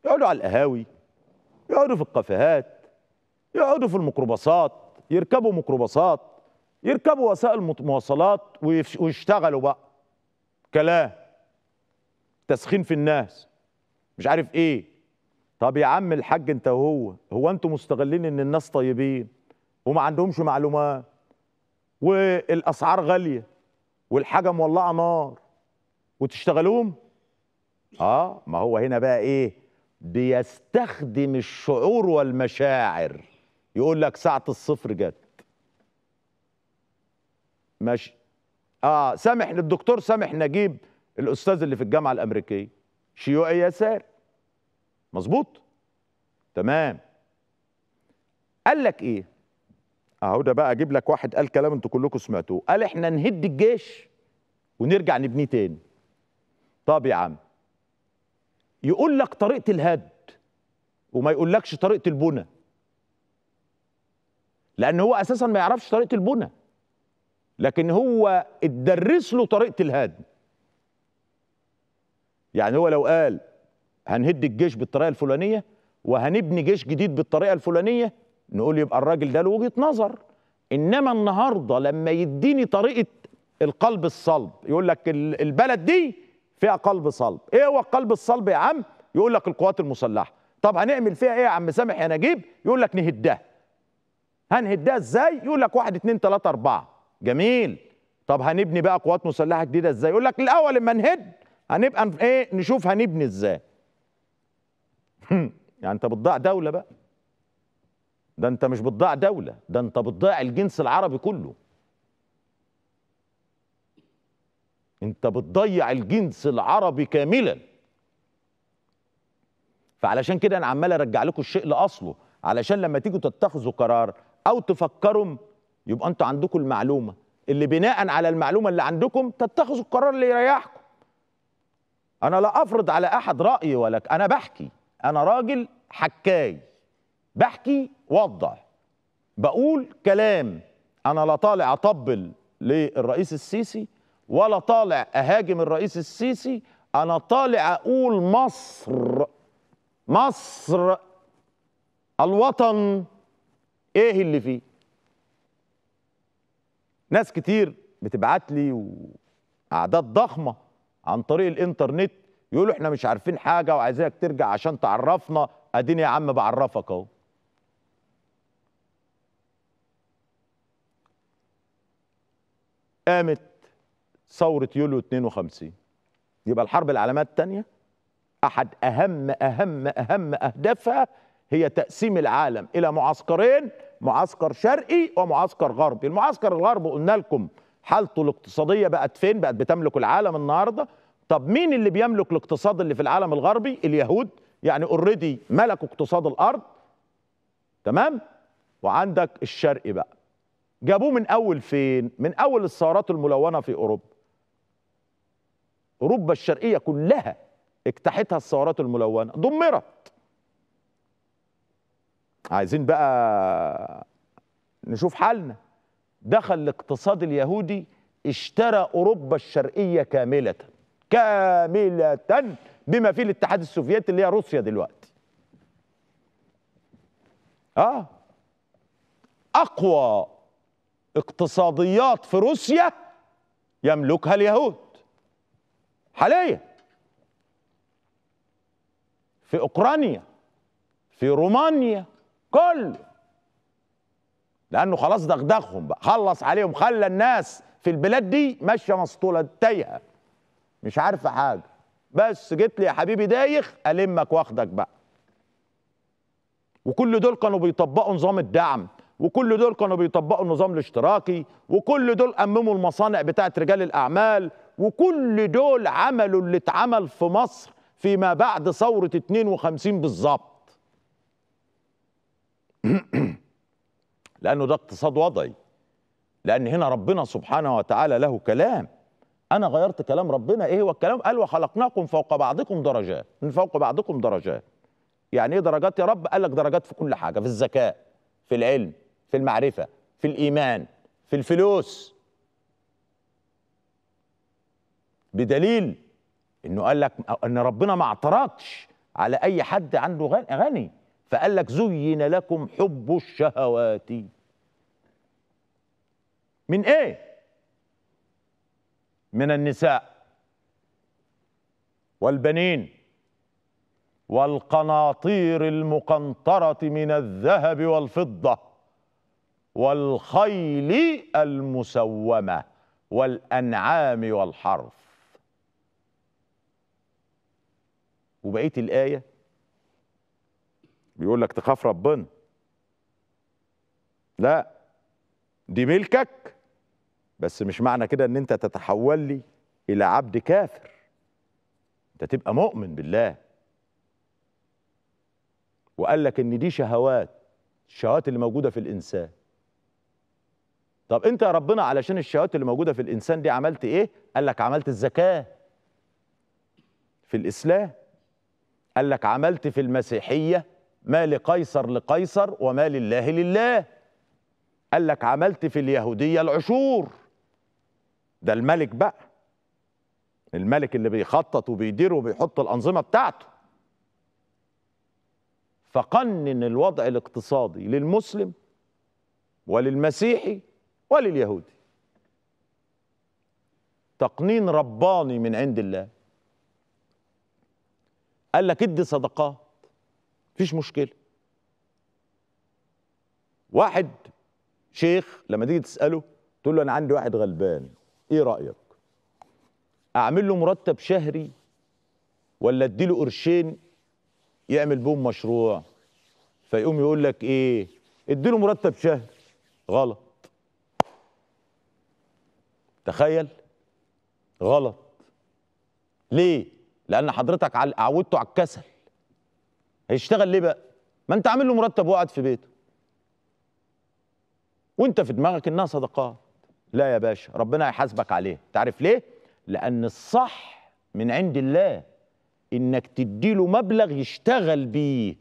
يقعدوا على القهاوي يقعدوا في الكافيهات يقعدوا في الميكروباصات يركبوا ميكروباصات يركبوا وسائل مواصلات ويشتغلوا بقى كلام تسخين في الناس مش عارف ايه طب يا عم الحاج انت وهو هو انتوا مستغلين ان الناس طيبين وما عندهمش معلومات والاسعار غاليه والحاجه مولعه نار وتشتغلوهم اه ما هو هنا بقى ايه بيستخدم الشعور والمشاعر يقول لك ساعه الصفر جت ماشي اه سامح الدكتور سامح نجيب الاستاذ اللي في الجامعه الامريكيه شيوعي يسار مظبوط تمام قال لك ايه اهو ده بقى اجيب لك واحد قال كلام انتوا كلكم سمعتوه قال احنا نهد الجيش ونرجع نبنيه تاني طب يا عم يقول لك طريقه الهد وما يقولكش طريقه البنى لان هو اساسا ما يعرفش طريقه البنى لكن هو اتدرس له طريقه الهد يعني هو لو قال هنهد الجيش بالطريقه الفلانيه وهنبني جيش جديد بالطريقه الفلانيه نقول يبقى الراجل ده له وجهه نظر انما النهارده لما يديني طريقه القلب الصلب يقول لك البلد دي فيها قلب صلب ايه هو القلب الصلب يا عم يقول لك القوات المسلحه طب هنعمل فيها ايه يا عم سامح يا نجيب يقول لك نهدها هنهدها ازاي يقول لك واحد اتنين تلاته اربعه جميل طب هنبني بقى قوات مسلحه جديده ازاي يقول لك الاول اما نهد هنبقى ايه نشوف هنبني ازاي <clears throat> يعني انت بتضيع دوله بقى ده انت مش بتضيع دوله ده انت بتضيع الجنس العربي كله انت بتضيع الجنس العربي كاملا فعلشان كده انا عمال ارجع لكم الشيء لاصله علشان لما تيجوا تتخذوا قرار او تفكروا يبقى انتوا عندكم المعلومه اللي بناء على المعلومه اللي عندكم تتخذوا القرار اللي يريحكم انا لا افرض على احد رايي ولك انا بحكي انا راجل حكاي بحكي وضع بقول كلام انا لا طالع اطبل للرئيس السيسي ولا طالع اهاجم الرئيس السيسي انا طالع اقول مصر مصر الوطن ايه اللي فيه ناس كتير بتبعت لي اعداد ضخمه عن طريق الانترنت يقولوا احنا مش عارفين حاجه وعايزينك ترجع عشان تعرفنا اديني يا عم بعرفك اهو قامت ثوره يوليو 52 يبقى الحرب العالميه الثانيه احد اهم اهم اهم اهدافها هي تقسيم العالم الى معسكرين معسكر شرقي ومعسكر غربي المعسكر الغربي قلنا لكم حالته الاقتصاديه بقت فين بقت بتملك العالم النهارده طب مين اللي بيملك الاقتصاد اللي في العالم الغربي اليهود يعني اوريدي ملكوا اقتصاد الارض تمام وعندك الشرق بقى جابوه من اول فين من اول الثورات الملونه في اوروبا اوروبا الشرقيه كلها اجتاحتها الثورات الملونه دمرت عايزين بقى نشوف حالنا دخل الاقتصاد اليهودي اشترى اوروبا الشرقيه كامله كاملة بما فيه الاتحاد السوفيتي اللي هي روسيا دلوقتي اه اقوى اقتصاديات في روسيا يملكها اليهود حاليا في اوكرانيا في رومانيا كل لانه خلاص دغدغهم بقى خلص عليهم خلى الناس في البلاد دي ماشيه مسطوله تايهه مش عارفه حاجه بس جيت لي يا حبيبي دايخ المك واخدك بقى وكل دول كانوا بيطبقوا نظام الدعم وكل دول كانوا بيطبقوا النظام الاشتراكي وكل دول أمموا المصانع بتاعه رجال الأعمال وكل دول عملوا اللي اتعمل في مصر فيما بعد ثورة 52 بالظبط <clears throat> لأنه ده اقتصاد وضعي لأن هنا ربنا سبحانه وتعالى له كلام انا غيرت كلام ربنا ايه هو الكلام قال وخلقناكم فوق بعضكم درجات من فوق بعضكم درجات يعني ايه درجات يا رب قال لك درجات في كل حاجه في الذكاء في العلم في المعرفه في الايمان في الفلوس بدليل انه قال لك ان ربنا ما اعترضش على اي حد عنده غني فقال لك زين لكم حب الشهوات من ايه من النساء والبنين والقناطير المقنطرة من الذهب والفضة والخيل المسومة والأنعام والحرف وبقيت الآية بيقول لك تخاف ربنا لا دي ملكك بس مش معنى كده ان انت تتحول لي الى عبد كافر انت تبقى مؤمن بالله وقال لك ان دي شهوات الشهوات اللي موجوده في الانسان طب انت يا ربنا علشان الشهوات اللي موجوده في الانسان دي عملت ايه قال لك عملت الزكاه في الاسلام قال لك عملت في المسيحيه ما لقيصر لقيصر وما لله لله قال لك عملت في اليهوديه العشور ده الملك بقى الملك اللي بيخطط وبيدير وبيحط الأنظمة بتاعته فقنن الوضع الاقتصادي للمسلم وللمسيحي ولليهودي تقنين رباني من عند الله قال لك ادي صدقات فيش مشكله واحد شيخ لما تيجي تساله تقول له انا عندي واحد غلبان ايه رايك اعمل له مرتب شهري ولا ادي له قرشين يعمل بهم مشروع فيقوم يقول لك ايه ادي له مرتب شهري غلط تخيل غلط ليه لان حضرتك عودته على الكسل هيشتغل ليه بقى ما انت عامل له مرتب وقعد في بيته وانت في دماغك انها صدقات لا يا باشا ربنا هيحاسبك عليه تعرف ليه لان الصح من عند الله انك تديله مبلغ يشتغل بيه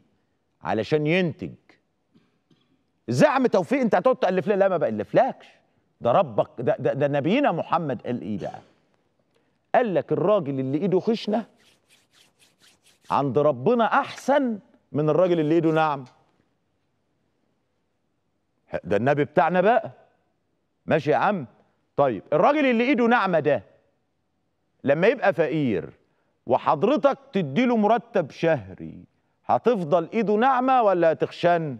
علشان ينتج ازاي عم توفيق انت هتقعد تالف لا ما بالفلكش ده ربك ده, ده, ده نبينا محمد قال ايه بقى قال لك الراجل اللي ايده خشنه عند ربنا احسن من الراجل اللي ايده نعم ده النبي بتاعنا بقى ماشي يا عم طيب الراجل اللي ايده ناعمه ده لما يبقى فقير وحضرتك تديله مرتب شهري هتفضل ايده ناعمه ولا هتخشن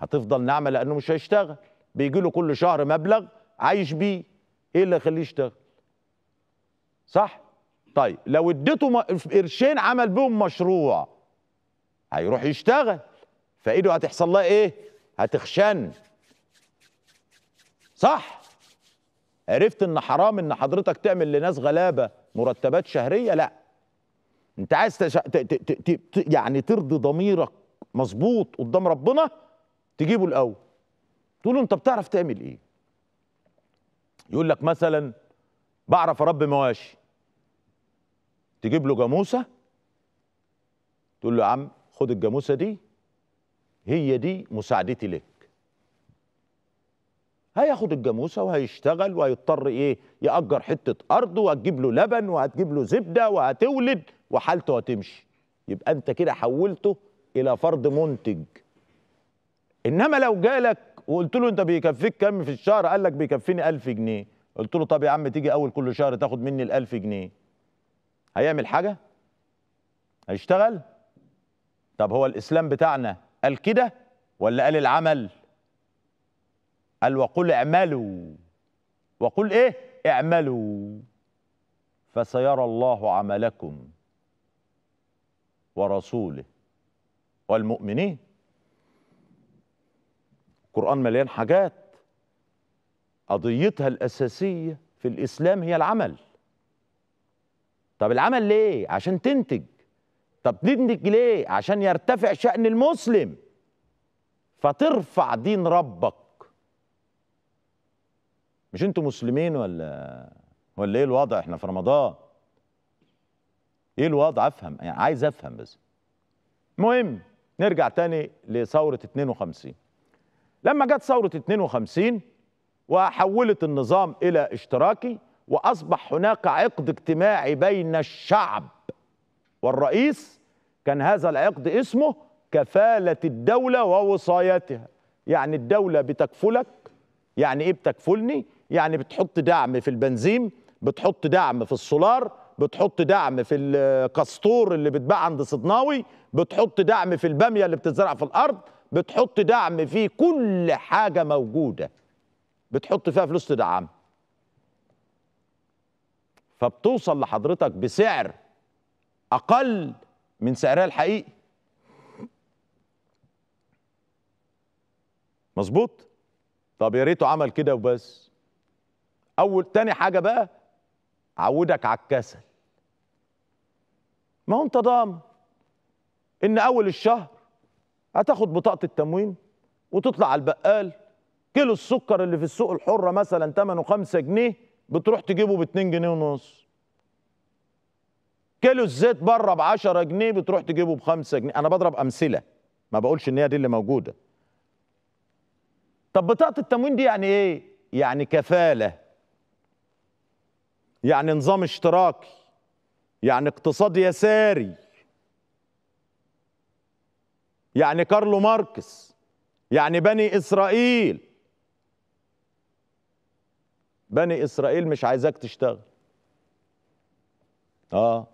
هتفضل ناعمه لانه مش هيشتغل بيجي له كل شهر مبلغ عايش بيه ايه اللي يخليه يشتغل صح طيب لو اديته قرشين عمل بيهم مشروع هيروح يشتغل فايده هتحصل لها ايه هتخشن صح عرفت ان حرام ان حضرتك تعمل لناس غلابه مرتبات شهريه لا انت عايز تش... ت... ت... ت... ت... يعني ترضي ضميرك مظبوط قدام ربنا تجيبه الاول تقول له انت بتعرف تعمل ايه يقول لك مثلا بعرف اربي مواشي تجيب له جاموسه تقول له يا عم خد الجاموسه دي هي دي مساعدتي لك هياخد الجاموسه وهيشتغل وهيضطر ايه ياجر حته ارض وهتجيب له لبن وهتجيب له زبده وهتولد وحالته هتمشي يبقى انت كده حولته الى فرد منتج انما لو جالك وقلت له انت بيكفيك كام في الشهر قال لك بيكفيني 1000 جنيه قلت له طب يا عم تيجي اول كل شهر تاخد مني ال 1000 جنيه هيعمل حاجه هيشتغل طب هو الاسلام بتاعنا قال كده ولا قال العمل قال وقل اعملوا وقل ايه اعملوا فسيرى الله عملكم ورسوله والمؤمنين القرآن مليان حاجات قضيتها الأساسية في الإسلام هي العمل طب العمل ليه؟ عشان تنتج طب تنتج ليه؟ عشان يرتفع شأن المسلم فترفع دين ربك مش انتوا مسلمين ولا ولا ايه الوضع احنا في رمضان ايه الوضع افهم يعني عايز افهم بس المهم نرجع تاني لثورة 52 لما جت ثورة 52 وحولت النظام إلى اشتراكي وأصبح هناك عقد اجتماعي بين الشعب والرئيس كان هذا العقد اسمه كفالة الدولة ووصايتها يعني الدولة بتكفلك يعني إيه بتكفلني يعني بتحط دعم في البنزين بتحط دعم في السولار بتحط دعم في الكستور اللي بتباع عند صدناوي بتحط دعم في الباميه اللي بتزرع في الارض بتحط دعم في كل حاجه موجوده بتحط فيها فلوس تدعمها فبتوصل لحضرتك بسعر اقل من سعرها الحقيقي مظبوط طب يا ريته عمل كده وبس اول تاني حاجه بقى عودك على الكسل ما هو انت ضامن ان اول الشهر هتاخد بطاقه التموين وتطلع على البقال كيلو السكر اللي في السوق الحره مثلا ثمنه 5 جنيه بتروح تجيبه ب 2 جنيه ونص كيلو الزيت بره ب 10 جنيه بتروح تجيبه ب 5 جنيه انا بضرب امثله ما بقولش ان هي دي اللي موجوده طب بطاقه التموين دي يعني ايه يعني كفاله يعني نظام اشتراكي يعني اقتصاد يساري يعني كارلو ماركس يعني بني اسرائيل بني اسرائيل مش عايزاك تشتغل آه.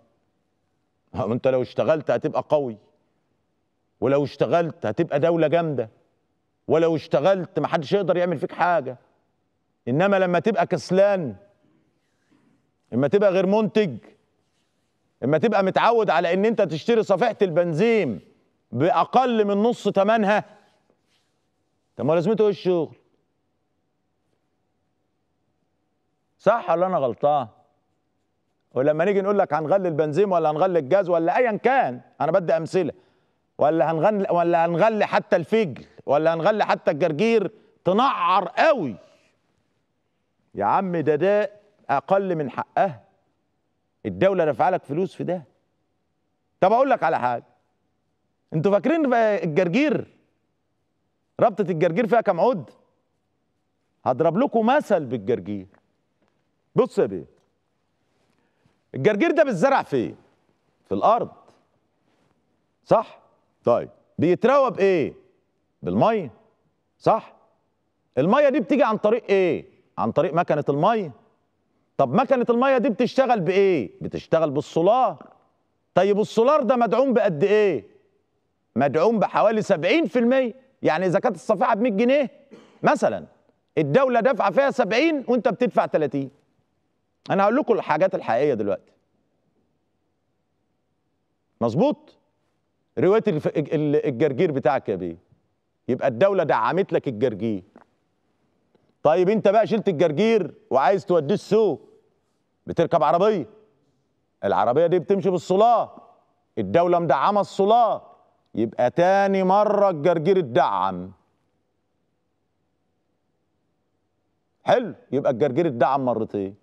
اه انت لو اشتغلت هتبقى قوي ولو اشتغلت هتبقى دولة جامدة ولو اشتغلت محدش يقدر يعمل فيك حاجة انما لما تبقى كسلان اما تبقى غير منتج اما تبقى متعود على ان انت تشتري صفيحه البنزين باقل من نص ثمنها طب ما لازمته إيه الشغل صح ولا انا غلطان ولما نيجي نقول لك هنغلي البنزين ولا هنغلي الجاز ولا ايا كان انا بدي امثله ولا هنغلي ولا هنغلي حتى الفجل ولا هنغلي حتى الجرجير تنعر قوي يا عم ده ده اقل من حقها الدوله دافعه لك فلوس في ده طب اقول لك على حاجه انتوا فاكرين الجرجير رابطه الجرجير فيها كام عود هضرب لكم مثل بالجرجير بص يا بيه الجرجير ده بيتزرع فين في الارض صح طيب بيتروى بايه بالميه صح الميه دي بتيجي عن طريق ايه عن طريق مكنه الميه طب مكنه الميه دي بتشتغل بايه بتشتغل بالسولار طيب السولار ده مدعوم بقد ايه مدعوم بحوالي 70% يعني اذا كانت الصفيحه ب 100 جنيه مثلا الدوله دافعه فيها 70 وانت بتدفع 30 انا هقول لكم الحاجات الحقيقيه دلوقتي مظبوط روايه الجرجير بتاعك يا بيه يبقى الدوله دعمت لك الجرجير طيب انت بقى شلت الجرجير وعايز توديه السوق بتركب عربيه العربيه دي بتمشي بالصلاه الدوله مدعمه الصلاه يبقى تاني مره الجرجير اتدعم حلو يبقى الجرجير اتدعم مرتين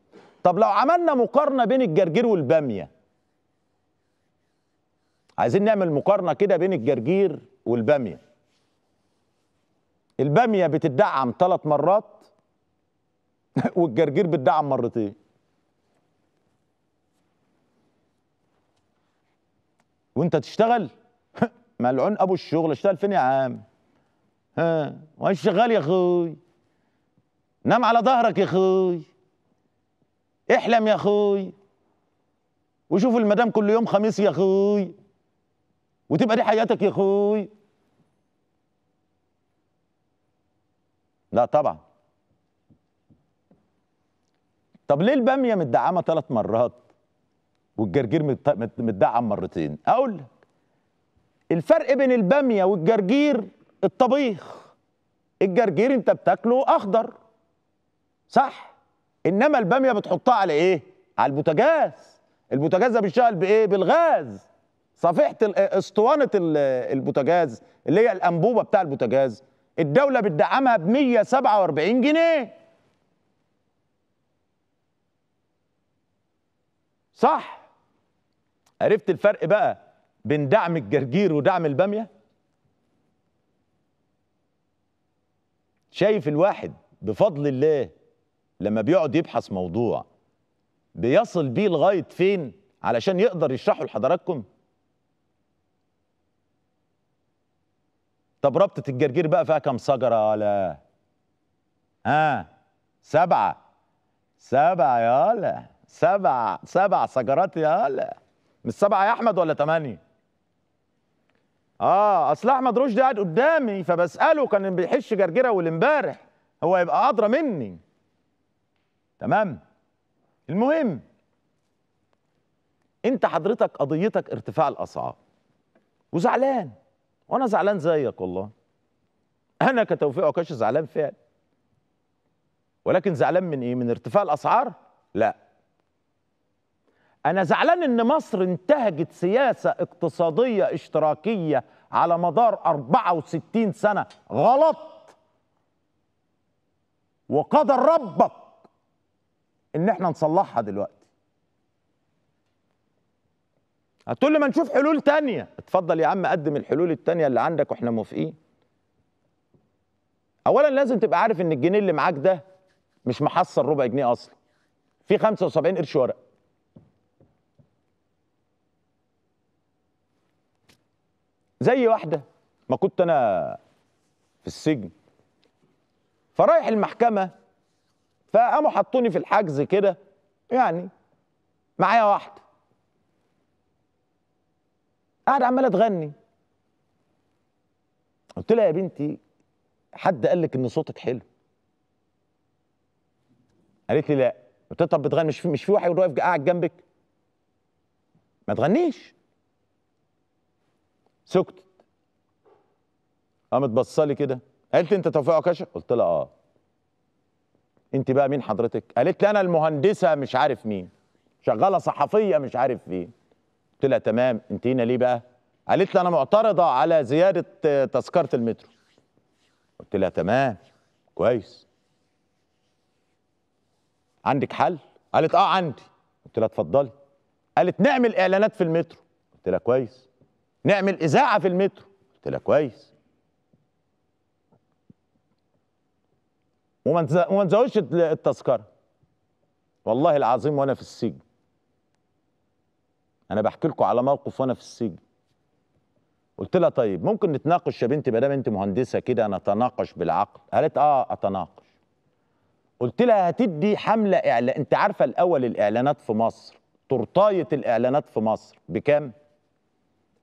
طب لو عملنا مقارنه بين الجرجير والباميه عايزين نعمل مقارنه كده بين الجرجير والباميه الباميه بتدعم ثلاث مرات <laughs> والجرجير بتدعم مرتين وانت تشتغل <laughs> ملعون ابو الشغل اشتغل فين يا عم ها وانت شغال يا اخوي نام على ظهرك يا اخوي احلم يا اخوي وشوف المدام كل يوم خميس يا اخوي وتبقى دي حياتك يا اخوي لا طبعا طب ليه الباميه متدعمه ثلاث مرات والجرجير متدعم مرتين اقول لك الفرق بين الباميه والجرجير الطبيخ الجرجير انت بتاكله اخضر صح انما الباميه بتحطها على ايه على البوتاجاز البوتاجاز ده بيشتغل بايه بالغاز صفيحه اسطوانه البوتاجاز اللي هي الانبوبه بتاع البوتاجاز الدوله بتدعمها ب 147 جنيه صح عرفت الفرق بقى بين دعم الجرجير ودعم الباميه شايف الواحد بفضل الله لما بيقعد يبحث موضوع بيصل بيه لغايه فين علشان يقدر يشرحه لحضراتكم طب ربطه الجرجير بقى فيها كم شجره ولا ها سبعه سبعه يالا سبع سبع سجرات يا لا مش سبعه يا احمد ولا ثمانيه اه اصل احمد رشدي قاعد قدامي فبساله كان بيحش جرجيره والامبارح هو يبقى ادرى مني تمام المهم انت حضرتك قضيتك ارتفاع الاسعار وزعلان وانا زعلان زيك والله انا كتوفيق عكاش زعلان فعلا ولكن زعلان من ايه من ارتفاع الاسعار لا أنا زعلان إن مصر انتهجت سياسة اقتصادية اشتراكية على مدار 64 سنة غلط وقدر ربك إن إحنا نصلحها دلوقتي هتقول لي ما نشوف حلول تانية اتفضل يا عم قدم الحلول التانية اللي عندك وإحنا موافقين أولا لازم تبقى عارف إن الجنيه اللي معاك ده مش محصل ربع جنيه أصلا في 75 قرش ورق زي واحده ما كنت انا في السجن فرايح المحكمه فقاموا حطوني في الحجز كده يعني معايا واحده قاعد عماله تغني قلت لها يا بنتي حد قال لك ان صوتك حلو قالت لي لا قلت لها طب بتغني مش في مش في واحد واقف قاعد جنبك ما تغنيش سكتت قامت بصلي كده قالت انت توفيق عكاشه قلت لها اه انت بقى مين حضرتك قالت لي انا المهندسه مش عارف مين شغاله صحفيه مش عارف فين قلت لها تمام انت هنا ليه بقى قالت لي انا معترضه على زياده تذكره المترو قلت لها تمام كويس عندك حل قالت اه عندي قلت لها اتفضلي قالت نعمل اعلانات في المترو قلت لها كويس نعمل اذاعه في المترو قلت لها كويس وما نزودش التذكره والله العظيم وانا في السجن انا بحكي لكم على موقف وانا في السجن قلت لها طيب ممكن نتناقش يا بنتي ما دام انت مهندسه كده نتناقش بالعقل قالت اه اتناقش قلت لها هتدي حمله اعلان انت عارفه الاول الاعلانات في مصر تورتايه الاعلانات في مصر بكام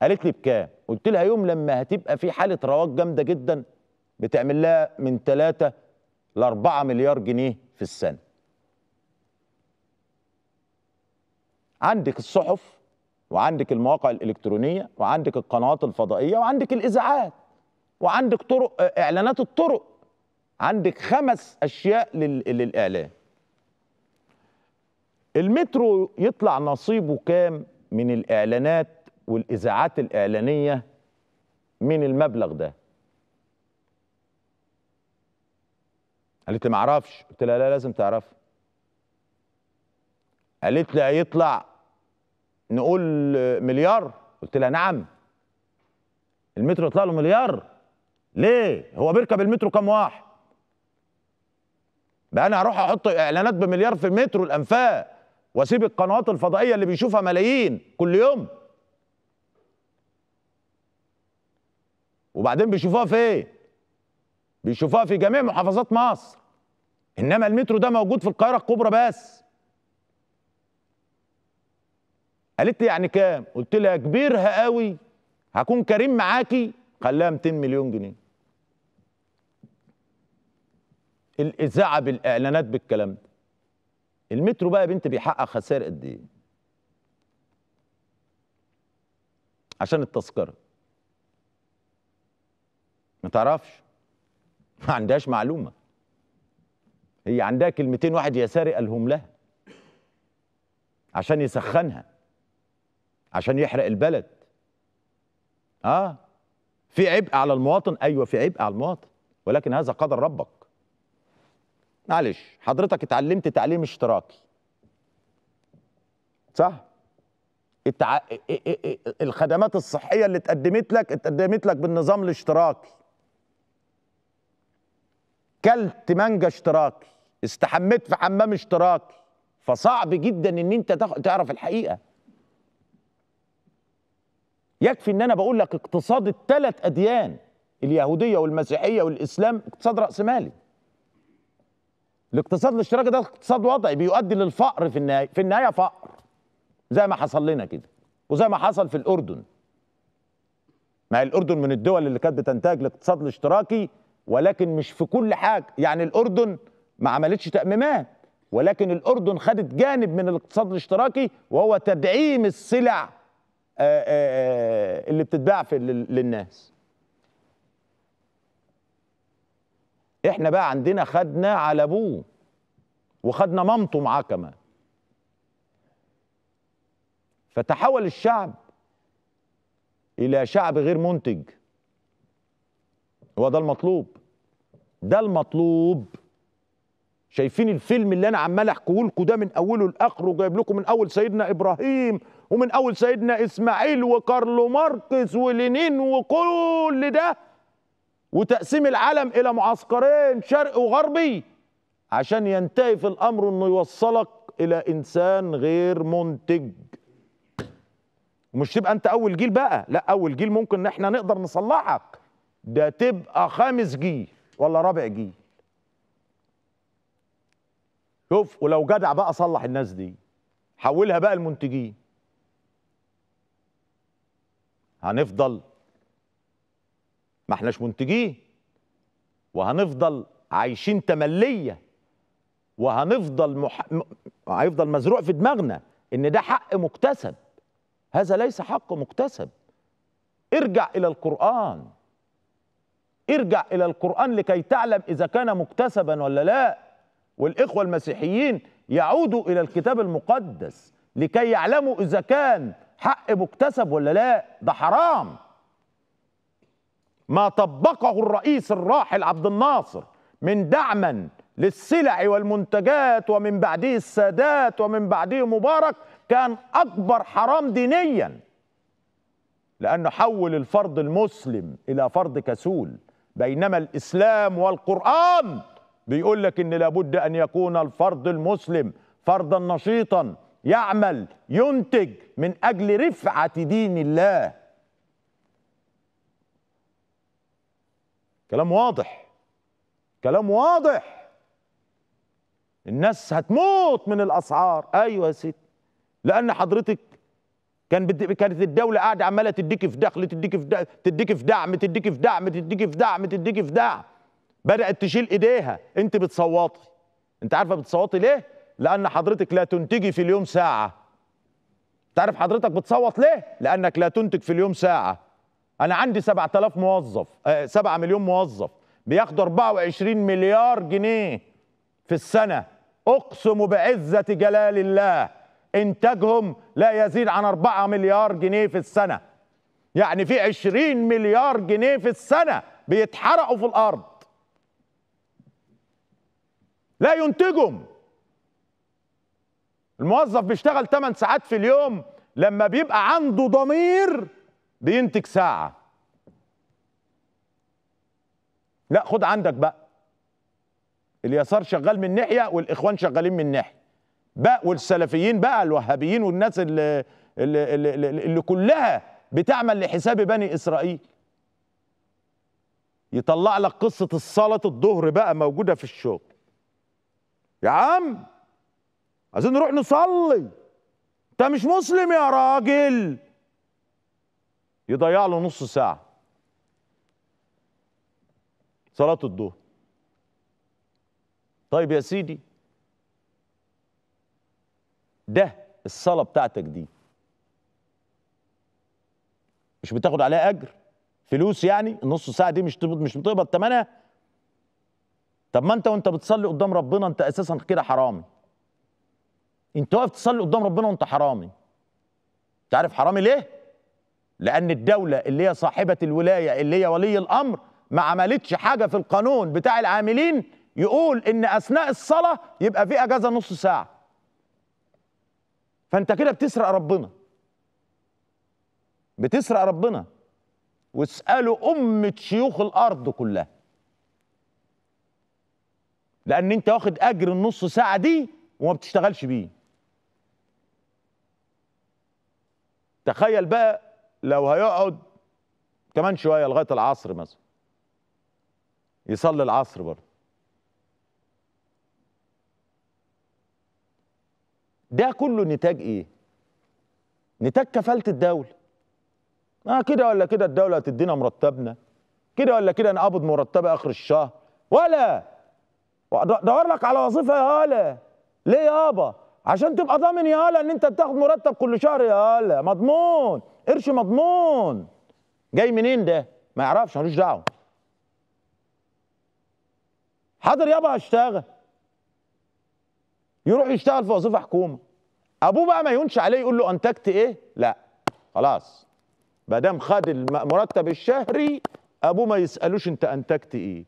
قالت لي بكام قلت لها يوم لما هتبقى في حاله رواج جامده جدا بتعمل لها من 3 ل 4 مليار جنيه في السنه عندك الصحف وعندك المواقع الالكترونيه وعندك القنوات الفضائيه وعندك الاذاعات وعندك طرق آه، اعلانات الطرق عندك خمس اشياء للاعلان. المترو يطلع نصيبه كام من الاعلانات والاذاعات الاعلانيه من المبلغ ده قالت لي ما اعرفش قلت لها لا لازم تعرف قالت لي هيطلع نقول مليار قلت لها نعم المترو يطلع له مليار ليه هو بيركب المترو كام واحد بقى انا هروح احط اعلانات بمليار في المترو الانفاق واسيب القنوات الفضائيه اللي بيشوفها ملايين كل يوم وبعدين بيشوفوها فين إيه؟ بيشوفوها في جميع محافظات مصر انما المترو ده موجود في القاهره الكبرى بس قالت لي يعني كام قلت لها كبيرها قوي هكون كريم معاكي لها 200 مليون جنيه الاذاعه بالاعلانات بالكلام ده المترو بقى يا بنت بيحقق خسائر قد ايه عشان التذكره ما تعرفش ما عندهاش معلومه هي عندها كلمتين واحد يساري قالهم لها عشان يسخنها عشان يحرق البلد اه في عبء على المواطن ايوه في عبء على المواطن ولكن هذا قدر ربك معلش حضرتك اتعلمت تعليم اشتراكي صح التع... الخدمات الصحيه اللي اتقدمت لك اتقدمت لك بالنظام الاشتراكي كلت مانجا اشتراكي استحميت في حمام اشتراكي فصعب جدا ان انت تعرف الحقيقه يكفي ان انا بقول لك اقتصاد الثلاث اديان اليهوديه والمسيحيه والاسلام اقتصاد راس مالي الاقتصاد الاشتراكي ده اقتصاد وضعي بيؤدي للفقر في النهايه في النهايه فقر زي ما حصل لنا كده وزي ما حصل في الاردن ما هي الاردن من الدول اللي كانت بتنتج الاقتصاد الاشتراكي ولكن مش في كل حاجه يعني الاردن ما عملتش تاميمات ولكن الاردن خدت جانب من الاقتصاد الاشتراكي وهو تدعيم السلع آه، آه، آه، اللي بتتباع في للناس احنا بقى عندنا خدنا على ابوه وخدنا مامته معاه كمان فتحول الشعب الى شعب غير منتج هو ده المطلوب ده المطلوب شايفين الفيلم اللي انا عمال احكيه لكم ده من اوله لاخره جايب لكم من اول سيدنا ابراهيم ومن اول سيدنا اسماعيل وكارلو ماركس ولينين وكل ده وتقسيم العالم الى معسكرين شرق وغربي عشان ينتهي في الامر انه يوصلك الى انسان غير منتج ومش تبقى انت اول جيل بقى لا اول جيل ممكن ان احنا نقدر نصلحك ده تبقى خامس جيل ولا رابع جيل شوف ولو جدع بقى صلح الناس دي حولها بقى المنتجين هنفضل ما احناش منتجين وهنفضل عايشين تمليه وهنفضل مح... هيفضل مزروع في دماغنا ان ده حق مكتسب هذا ليس حق مكتسب ارجع الى القران ارجع إلى القرآن لكي تعلم إذا كان مكتسبا ولا لا والإخوة المسيحيين يعودوا إلى الكتاب المقدس لكي يعلموا إذا كان حق مكتسب ولا لا ده حرام ما طبقه الرئيس الراحل عبد الناصر من دعما للسلع والمنتجات ومن بعده السادات ومن بعده مبارك كان أكبر حرام دينيا لأنه حول الفرد المسلم إلى فرد كسول بينما الإسلام والقرآن بيقول لك إن لابد أن يكون الفرد المسلم فردا نشيطا يعمل ينتج من أجل رفعة دين الله كلام واضح كلام واضح الناس هتموت من الأسعار أيوة يا ست لأن حضرتك كان بد... كانت الدوله قاعده عماله تديك في دخل تديك في دعم تديك في دعم تديك في دعم تديك في دعم تديك في دعم بدات تشيل ايديها انت بتصوتي انت عارفه بتصوتي ليه لان حضرتك لا تنتجي في اليوم ساعه تعرف حضرتك بتصوت ليه لانك لا تنتج في اليوم ساعه انا عندي 7000 موظف 7 آه، مليون موظف بياخدوا 24 مليار جنيه في السنه اقسم بعزه جلال الله انتاجهم لا يزيد عن 4 مليار جنيه في السنه يعني في 20 مليار جنيه في السنه بيتحرقوا في الارض لا ينتجهم الموظف بيشتغل 8 ساعات في اليوم لما بيبقى عنده ضمير بينتج ساعه لا خد عندك بقى اليسار شغال من ناحيه والاخوان شغالين من ناحيه بقى والسلفيين بقى الوهابيين والناس اللي, اللي, اللي, اللي كلها بتعمل لحساب بني اسرائيل يطلع لك قصة الصلاة الظهر بقى موجودة في الشغل يا عم عايزين نروح نصلي انت مش مسلم يا راجل يضيع له نص ساعة صلاة الظهر طيب يا سيدي ده الصلاه بتاعتك دي مش بتاخد عليها اجر فلوس يعني النص ساعه دي مش مش بتقبض ثمنها طب ما انت وانت بتصلي قدام ربنا انت اساسا كده حرامي انت واقف تصلي قدام ربنا وانت حرامي انت عارف حرامي ليه لان الدوله اللي هي صاحبه الولايه اللي هي ولي الامر ما عملتش حاجه في القانون بتاع العاملين يقول ان اثناء الصلاه يبقى في اجازه نص ساعه فانت كده بتسرق ربنا بتسرق ربنا واسألوا أمة شيوخ الأرض كلها لأن أنت واخد أجر النص ساعة دي وما بتشتغلش بيه تخيل بقى لو هيقعد كمان شوية لغاية العصر مثلا يصلي العصر برضه ده كله نتاج ايه نتاج كفاله الدوله ما آه، كده ولا كده الدوله هتدينا مرتبنا كده ولا كده نقبض مرتبي اخر الشهر ولا دور لك على وظيفه يا هلا ليه يابا عشان تبقى ضامن يا هلا ان انت بتاخد مرتب كل شهر يا هلا مضمون قرش مضمون جاي منين ده ما يعرفش ملوش دعوه حاضر يابا هشتغل يروح يشتغل في وظيفه حكومه ابوه بقى ما يهونش عليه يقول له انتجت ايه لا خلاص ما دام خد المرتب الشهري ابوه ما يسالوش انت انتجت ايه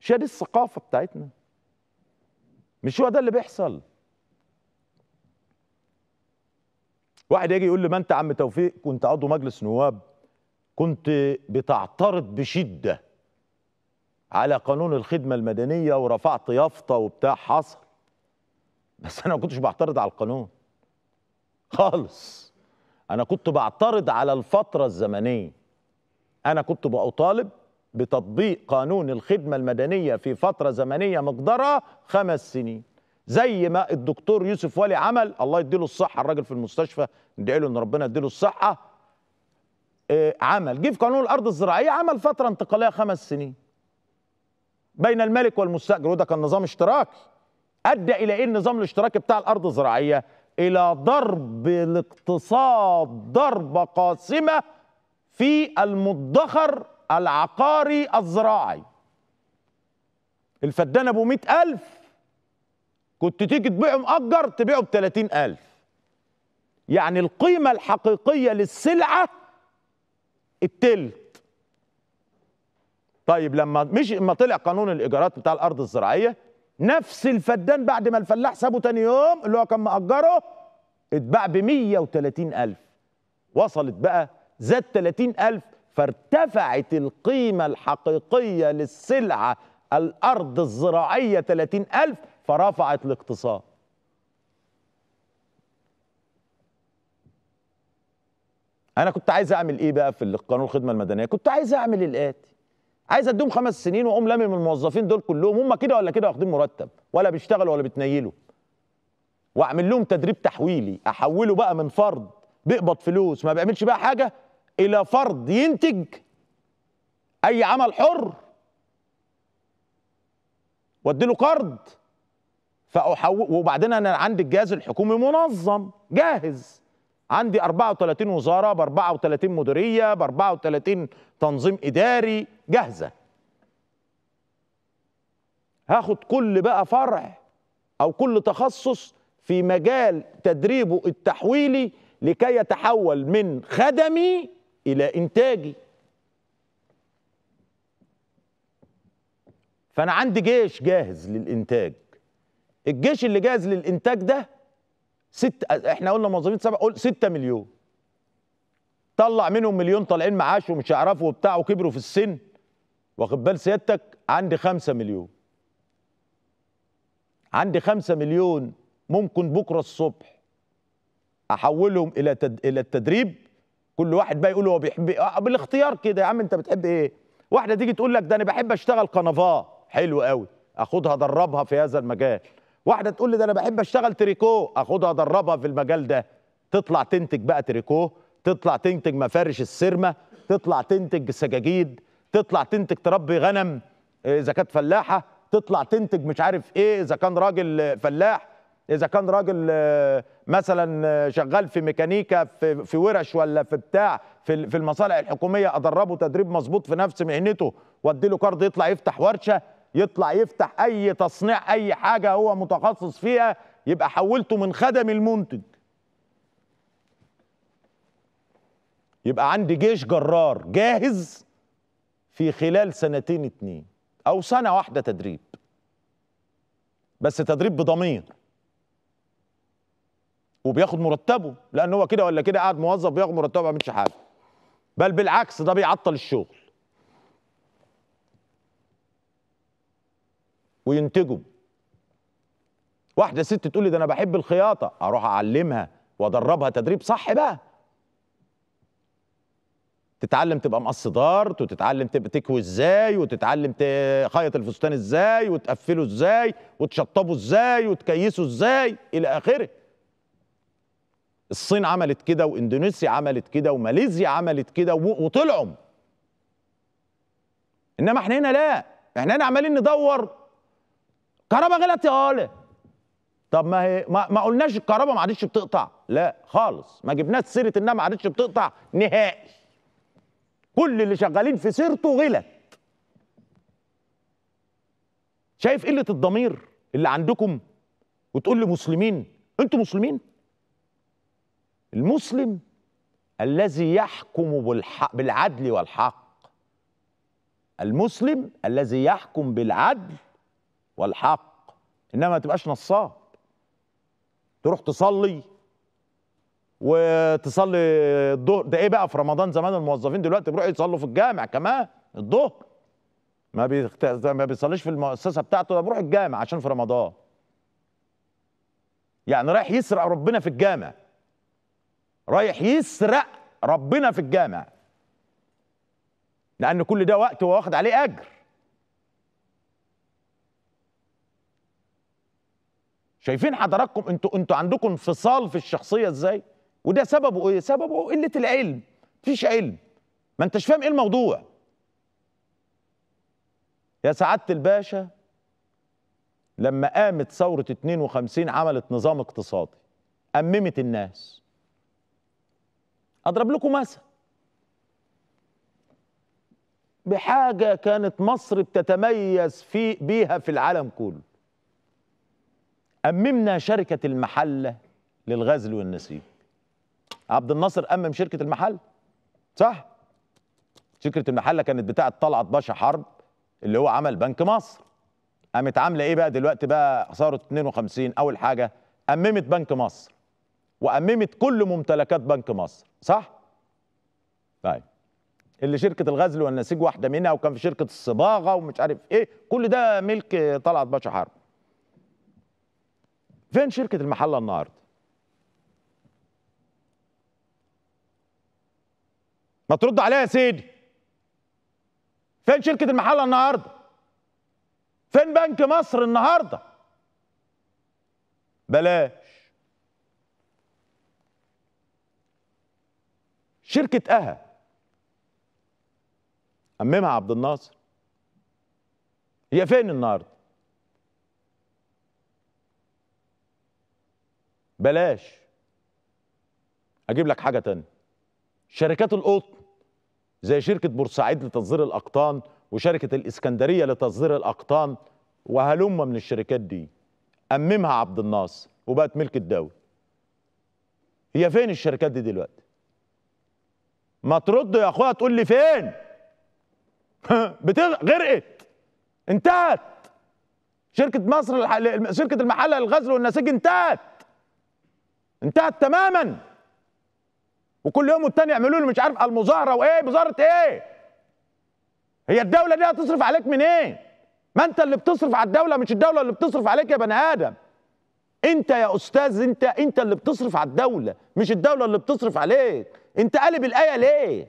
مش دي الثقافه بتاعتنا مش هو ده اللي بيحصل واحد يجي يقول لي ما انت عم توفيق كنت عضو مجلس نواب كنت بتعترض بشده على قانون الخدمه المدنيه ورفعت يافطه وبتاع حصل بس انا ما كنتش بعترض على القانون خالص انا كنت بعترض على الفتره الزمنيه انا كنت بأطالب بتطبيق قانون الخدمه المدنيه في فتره زمنيه مقدرها خمس سنين زي ما الدكتور يوسف ولي عمل الله يديله الصحه الراجل في المستشفى ندعي له ان ربنا يديله الصحه آه، عمل جه في قانون الارض الزراعيه عمل فتره انتقاليه خمس سنين بين الملك والمستاجر وده كان نظام اشتراكي ادى الى ايه النظام الاشتراكي بتاع الارض الزراعيه الى ضرب الاقتصاد ضربه قاسمه في المدخر العقاري الزراعي الفدان ابو مئة ألف كنت تيجي تبيعه مأجر تبيعه بتلاتين ألف يعني القيمة الحقيقية للسلعة التلت طيب لما مش لما طلع قانون الايجارات بتاع الارض الزراعيه نفس الفدان بعد ما الفلاح سابه تاني يوم اللي هو كان مأجره اتباع ب 130000 وصلت بقى زاد 30000 فارتفعت القيمة الحقيقية للسلعة الأرض الزراعية 30000 فرفعت الاقتصاد أنا كنت عايز أعمل إيه بقى في قانون الخدمة المدنية؟ كنت عايز أعمل الآتي عايز اديهم خمس سنين واقوم لامم الموظفين دول كلهم هم كده ولا كده واخدين مرتب ولا بيشتغلوا ولا بيتنيلوا واعمل لهم تدريب تحويلي احوله بقى من فرد بيقبض فلوس ما بيعملش بقى حاجه الى فرد ينتج اي عمل حر واديله قرض فاحول وبعدين انا عندي الجهاز الحكومي منظم جاهز عندي 34 وزاره ب 34 مديريه ب 34 تنظيم اداري جاهزه هاخد كل بقى فرع او كل تخصص في مجال تدريبه التحويلي لكي يتحول من خدمي الى انتاجي فانا عندي جيش جاهز للانتاج الجيش اللي جاهز للانتاج ده ست احنا قلنا موظفين سبعه قول 6 مليون طلع منهم مليون طالعين معاش ومش هيعرفوا وبتاع وكبروا في السن واخد بال سيادتك عندي 5 مليون عندي 5 مليون ممكن بكره الصبح احولهم الى تد... الى التدريب كل واحد بقى يقول هو بيحب إيه؟ آه، بالاختيار كده يا عم انت بتحب ايه واحده تيجي تقول لك ده انا بحب اشتغل كنفاه حلو قوي اخدها ادربها في هذا المجال واحده تقول لي ده انا بحب اشتغل تريكو اخدها ادربها في المجال ده تطلع تنتج بقى تريكو تطلع تنتج مفارش السرمه تطلع تنتج سجاجيد تطلع تنتج تربي غنم آه، اذا كانت فلاحه تطلع تنتج مش عارف ايه اذا كان راجل آه، فلاح اذا كان راجل آه، مثلا شغال في ميكانيكا في في ورش ولا في بتاع في في المصالح الحكوميه ادربه تدريب مظبوط في نفس مهنته وادي له كارد يطلع يفتح ورشه يطلع يفتح اي تصنيع اي حاجه هو متخصص فيها يبقى حولته من خدم المنتج يبقى عندي جيش جرار جاهز في خلال سنتين اتنين او سنه واحده تدريب بس تدريب بضمير وبياخد مرتبه لان هو كده ولا كده قاعد موظف بياخد مرتبه ما بيعملش حاجه بل بالعكس ده بيعطل الشغل وينتجوا واحده ست تقول لي ده انا بحب الخياطه اروح اعلمها وادربها تدريب صح بقى تتعلم تبقى مقص دارت وتتعلم تبقى تكوي ازاي وتتعلم تخيط الفستان ازاي وتقفله ازاي وتشطبه ازاي وتكيسه ازاي الى اخره الصين عملت كده واندونيسيا عملت كده وماليزيا عملت كده وطلعوا انما احنا هنا لا احنا هنا عمالين ندور كهرباء غلط يا قاله طب ما هي ما, ما قلناش الكهرباء ما عادتش بتقطع لا خالص ما جبناش سيره انها ما عادتش بتقطع نهائي كل اللي شغالين في سيرته غلط شايف قله الضمير اللي عندكم وتقول لي مسلمين انتوا مسلمين المسلم الذي يحكم بالحق بالعدل والحق المسلم الذي يحكم بالعدل والحق انما ما تبقاش نصاب تروح تصلي وتصلي الظهر ده ايه بقى في رمضان زمان الموظفين دلوقتي بيروحوا يصلوا في الجامع كمان الظهر ما بيخت... ما بيصليش في المؤسسه بتاعته ده بيروح الجامع عشان في رمضان يعني رايح يسرق ربنا في الجامع رايح يسرق ربنا في الجامع لان كل ده وقت واخد عليه اجر شايفين حضراتكم انتوا انتوا عندكم انفصال في الشخصيه ازاي وده سببه ايه سببه قله العلم مفيش علم ما انتش فاهم ايه الموضوع يا سعاده الباشا لما قامت ثوره 52 عملت نظام اقتصادي أممت الناس أضرب لكم مثل بحاجة كانت مصر بتتميز في بيها في العالم كله أممنا شركة المحلة للغزل والنسيج عبد الناصر أمم شركة المحل صح شركة المحلة كانت بتاعة طلعت باشا حرب اللي هو عمل بنك مصر قامت عاملة إيه بقى دلوقتي بقى صارت 52 أول حاجة أممت بنك مصر وأممت كل ممتلكات بنك مصر صح طيب اللي شركة الغزل والنسيج واحدة منها وكان في شركة الصباغة ومش عارف إيه كل ده ملك طلعت باشا حرب فين شركة المحلة النهاردة ما ترد عليها يا سيدي فين شركة المحلة النهاردة فين بنك مصر النهاردة بلاش شركة أها أممها عبد الناصر هي فين النهارده بلاش اجيب لك حاجه تانية شركات القطن زي شركه بورسعيد لتصدير الاقطان وشركه الاسكندريه لتصدير الاقطان وهلم من الشركات دي أممها عبد الناصر وبقت ملك الدولة هي فين الشركات دي دلوقتي ما ترد يا اخويا تقول لي فين <laughs> غرقت انتهت شركة مصر الح... شركة المحلة للغزل والنسيج انتهت انتهت تماما وكل يوم والتاني يعملوا له مش عارف المظاهره وايه مظاهره ايه هي الدوله دي هتصرف عليك منين إيه؟ ما انت اللي بتصرف على الدوله مش الدوله اللي بتصرف عليك يا بني ادم انت يا استاذ انت انت اللي بتصرف على الدوله مش الدوله اللي بتصرف عليك انت قالب الايه ليه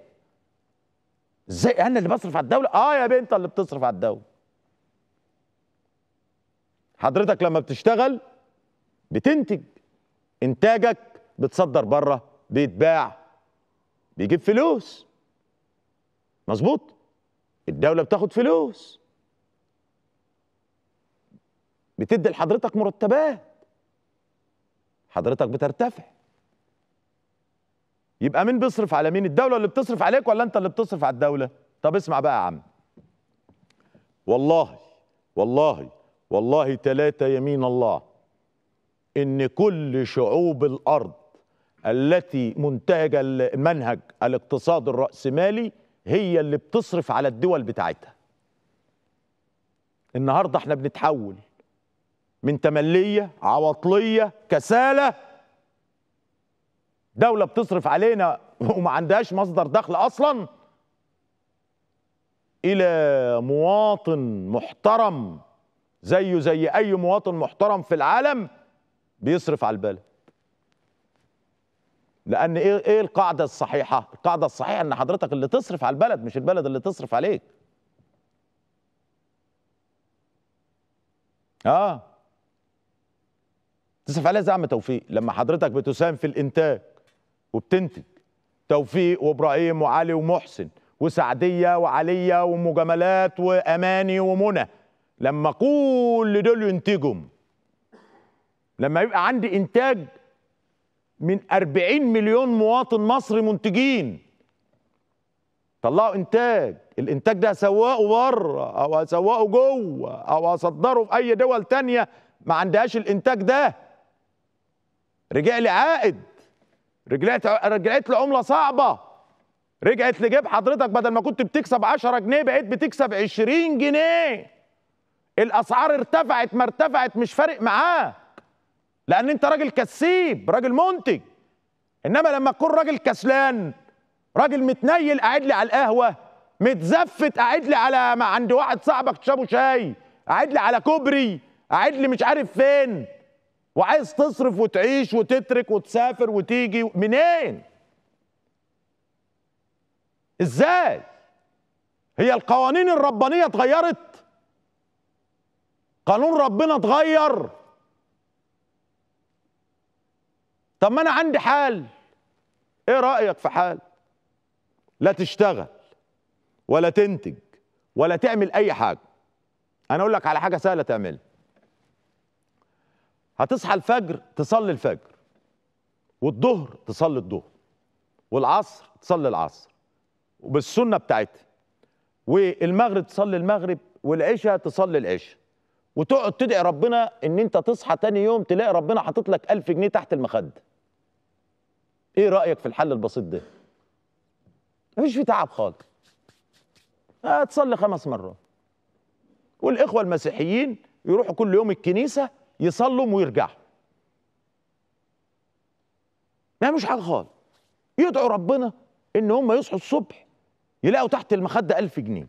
ازاي انا اللي بصرف على الدوله اه يا بنت اللي بتصرف على الدوله حضرتك لما بتشتغل بتنتج انتاجك بتصدر بره بيتباع بيجيب فلوس مظبوط الدوله بتاخد فلوس بتدي لحضرتك مرتبات حضرتك بترتفع يبقى مين بيصرف على مين الدوله اللي بتصرف عليك ولا انت اللي بتصرف على الدوله طب اسمع بقى يا عم والله والله والله ثلاثة يمين الله ان كل شعوب الارض التي منتهجه المنهج الاقتصاد الراسمالي هي اللي بتصرف على الدول بتاعتها النهارده احنا بنتحول من تمليه عواطليه كساله دوله بتصرف علينا وما عندهاش مصدر دخل اصلا الى مواطن محترم زيه زي اي مواطن محترم في العالم بيصرف على البلد لان ايه ايه القاعده الصحيحه القاعده الصحيحه ان حضرتك اللي تصرف على البلد مش البلد اللي تصرف عليك اه تصرف عليها زي عم توفيق لما حضرتك بتساهم في الانتاج وبتنتج توفيق وابراهيم وعلي ومحسن وسعديه وعليه ومجاملات واماني ومنى لما كل دول ينتجهم لما يبقى عندي انتاج من 40 مليون مواطن مصري منتجين طلعوا انتاج الانتاج ده اسوقه بره او اسوقه جوه او هصدره في اي دول تانية ما عندهاش الانتاج ده رجع لي عائد رجعت رجعت عمله صعبه رجعت لجيب حضرتك بدل ما كنت بتكسب 10 جنيه بقيت بتكسب 20 جنيه الاسعار ارتفعت ما ارتفعت مش فارق معاه لان انت راجل كسيب راجل منتج انما لما تكون راجل كسلان راجل متنيل قاعد لي على القهوه متزفت قاعد لي على ما عند واحد صاحبك تشربوا شاي قاعد لي على كوبري قاعد لي مش عارف فين وعايز تصرف وتعيش وتترك وتسافر وتيجي منين ازاي هي القوانين الربانيه اتغيرت قانون ربنا اتغير طب ما انا عندي حال ايه رايك في حال لا تشتغل ولا تنتج ولا تعمل اي حاجه انا اقول لك على حاجه سهله تعملها هتصحى الفجر تصلي الفجر والظهر تصلي الظهر والعصر تصلي العصر وبالسنه بتاعتها والمغرب تصلي المغرب والعشاء تصلي العشاء وتقعد تدعي ربنا ان انت تصحى تاني يوم تلاقي ربنا حاطط لك 1000 جنيه تحت المخده ايه رايك في الحل البسيط ده مفيش فيه تعب خالص هتصلي آه، خمس مرات والاخوه المسيحيين يروحوا كل يوم الكنيسه يصلوا ويرجعوا ما مش حاجه خالص يدعوا ربنا ان هم يصحوا الصبح يلاقوا تحت المخده 1000 جنيه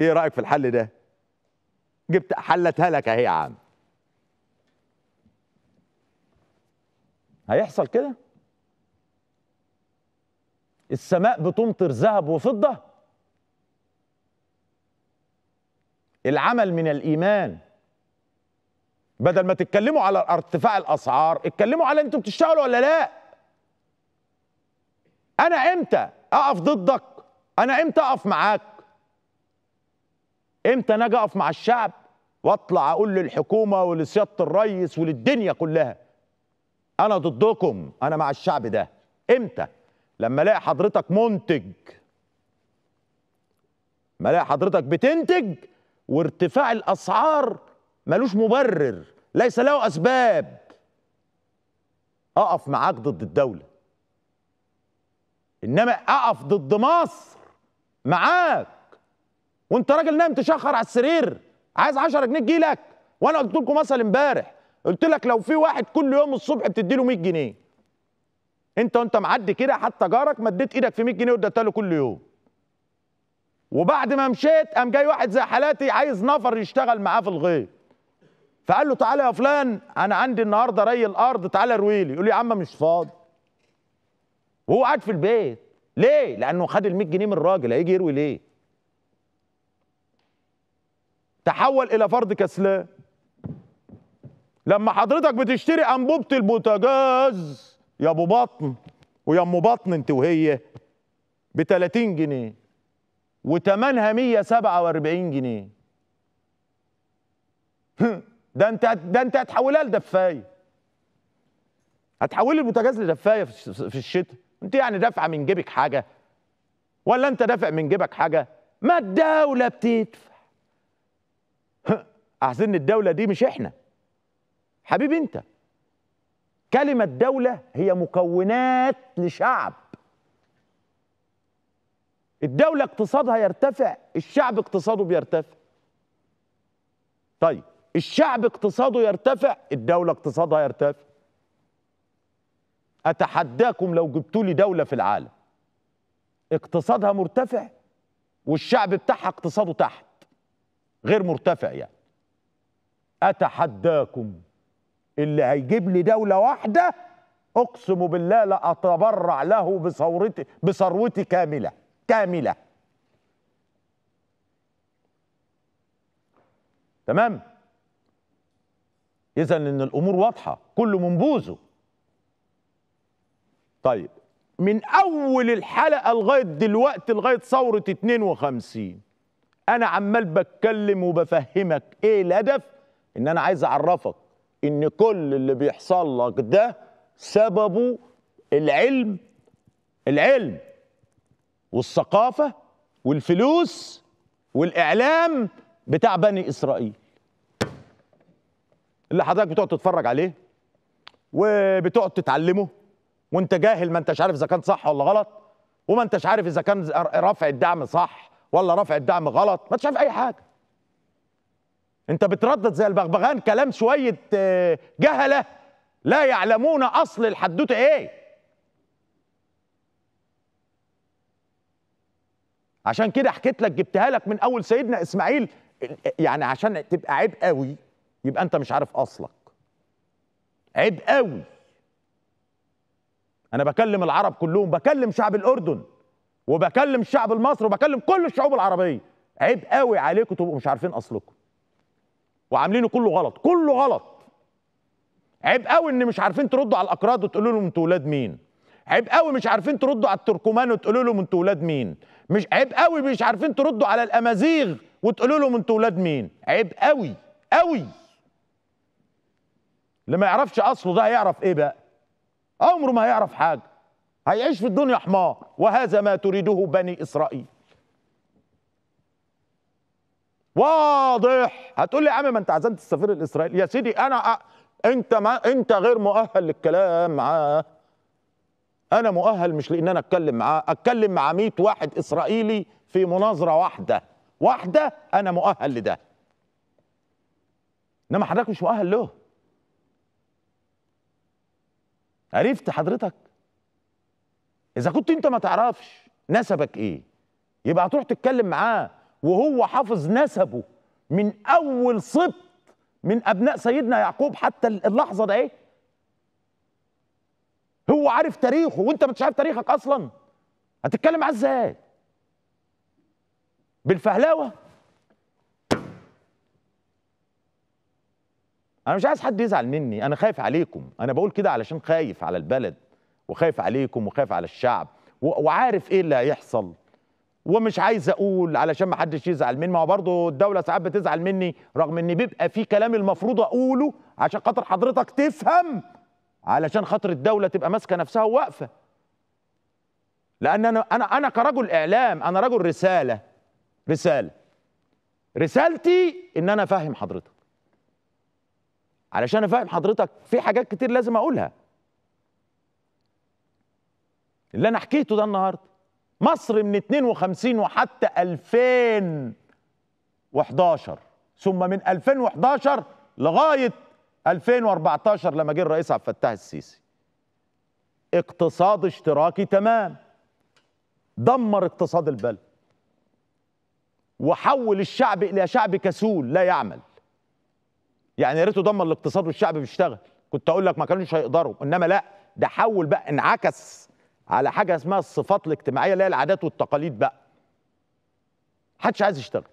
ايه رايك في الحل ده جبت حلتها لك اهي يا عم هيحصل كده السماء بتمطر ذهب وفضة العمل من الإيمان بدل ما تتكلموا على ارتفاع الأسعار اتكلموا على انتوا بتشتغلوا ولا لا أنا إمتى أقف ضدك أنا إمتى أقف معاك إمتى أنا أجي أقف مع الشعب واطلع اقول للحكومه ولسياده الرئيس وللدنيا كلها انا ضدكم انا مع الشعب ده امتى لما الاقي حضرتك منتج ما الاقي حضرتك بتنتج وارتفاع الاسعار ملوش مبرر ليس له اسباب اقف معاك ضد الدوله انما اقف ضد مصر معاك وانت راجل نايم تشخر على السرير عايز 10 جنيه تجيلك وانا قلت لكم مثل امبارح قلت لك لو في واحد كل يوم الصبح بتديله 100 جنيه انت وانت معدي كده حتى جارك مديت ايدك في 100 جنيه واديتها له كل يوم وبعد ما مشيت قام جاي واحد زي حالاتي عايز نفر يشتغل معاه في الغيط فقال له تعالى يا فلان انا عندي النهارده ري الارض تعالى روي لي يقول لي يا عم مش فاضي وهو قاعد في البيت ليه لانه خد ال 100 جنيه من الراجل هيجي يروي ليه تحول الى فرد كسلان لما حضرتك بتشتري انبوبه البوتاجاز يا ابو بطن ويا ام بطن انت وهي ب 30 جنيه وتمنها 147 جنيه <laughs> ده انت ده انت هتحولها لدفايه هتحولي البوتاجاز لدفايه في الشتاء انت يعني دافعه من جيبك حاجه ولا انت دافع من جيبك حاجه ما الدوله بتدفع <laughs> احسن الدوله دي مش احنا حبيبي انت كلمة دولة هي مكونات لشعب الدولة اقتصادها يرتفع الشعب اقتصاده بيرتفع طيب الشعب اقتصاده يرتفع الدولة اقتصادها يرتفع أتحداكم لو جبتوا لي دولة في العالم اقتصادها مرتفع والشعب بتاعها اقتصاده تحت غير مرتفع يعني أتحداكم اللي هيجيب لي دولة واحدة أقسم بالله لأتبرع له بثورتي بثروتي كاملة كاملة تمام إذا إن الأمور واضحة كله منبوذه طيب من أول الحلقة لغاية دلوقتي لغاية ثورة 52 أنا عمال بتكلم وبفهمك إيه الهدف إن أنا عايز أعرفك ان كل اللي بيحصل لك ده سببه العلم العلم والثقافه والفلوس والاعلام بتاع بني اسرائيل اللي حضرتك بتقعد تتفرج عليه وبتقعد تتعلمه وانت جاهل ما انتش عارف اذا كان صح ولا غلط وما انتش عارف اذا كان رفع الدعم صح ولا رفع الدعم غلط ما انتش عارف اي حاجه انت بتردد زي البغبغان كلام شويه آه، جهله لا يعلمون اصل الحدوته ايه عشان كده حكيت لك جبتها لك من اول سيدنا اسماعيل يعني عشان تبقى عيب قوي يبقى انت مش عارف اصلك عيب قوي انا بكلم العرب كلهم بكلم شعب الاردن وبكلم الشعب المصري وبكلم كل الشعوب العربيه عيب قوي عليكم تبقوا مش عارفين اصلكم وعاملينه كله غلط كله غلط عيب قوي ان مش عارفين تردوا على الاكراد وتقولوا لهم انتوا ولاد مين عيب قوي مش عارفين تردوا على التركمان وتقولوا لهم انتوا ولاد مين مش عيب قوي مش عارفين تردوا على الامازيغ وتقولوا لهم انتوا ولاد مين عيب قوي قوي اللي ما يعرفش اصله ده هيعرف ايه بقى عمره ما هيعرف حاجه هيعيش في الدنيا حمار وهذا ما تريده بني اسرائيل واضح هتقول لي يا عم ما انت عزمت السفير الاسرائيلي يا سيدي انا أ... انت ما انت غير مؤهل للكلام معاه انا مؤهل مش لان انا اتكلم معاه اتكلم مع 100 واحد اسرائيلي في مناظره واحده واحده انا مؤهل لده انما حضرتك مش مؤهل له عرفت حضرتك اذا كنت انت ما تعرفش نسبك ايه يبقى هتروح تتكلم معاه وهو حافظ نسبه من اول سبط من ابناء سيدنا يعقوب حتى اللحظه ده ايه هو عارف تاريخه وانت مش عارف تاريخك اصلا هتتكلم معاه ازاي بالفهلاوه انا مش عايز حد يزعل مني انا خايف عليكم انا بقول كده علشان خايف على البلد وخايف عليكم وخايف على الشعب وعارف ايه اللي هيحصل ومش عايز اقول علشان ما حدش يزعل مني ما هو برضه الدوله ساعات بتزعل مني رغم ان بيبقى في كلام المفروض اقوله عشان خاطر حضرتك تفهم علشان خاطر الدوله تبقى ماسكه نفسها وواقفه لان انا انا انا كرجل اعلام انا رجل رساله رساله رسالتي ان انا افهم حضرتك علشان افهم حضرتك في حاجات كتير لازم اقولها اللي انا حكيته ده النهارده مصر من 52 وحتى 2011 ثم من 2011 لغاية 2014 لما جه الرئيس عبد الفتاح السيسي اقتصاد اشتراكي تمام دمر اقتصاد البلد وحول الشعب الى شعب كسول لا يعمل يعني يا ريته دمر الاقتصاد والشعب بيشتغل كنت اقول لك ما كانوش هيقدروا انما لا ده حول بقى انعكس على حاجه اسمها الصفات الاجتماعيه اللي هي العادات والتقاليد بقى محدش عايز يشتغل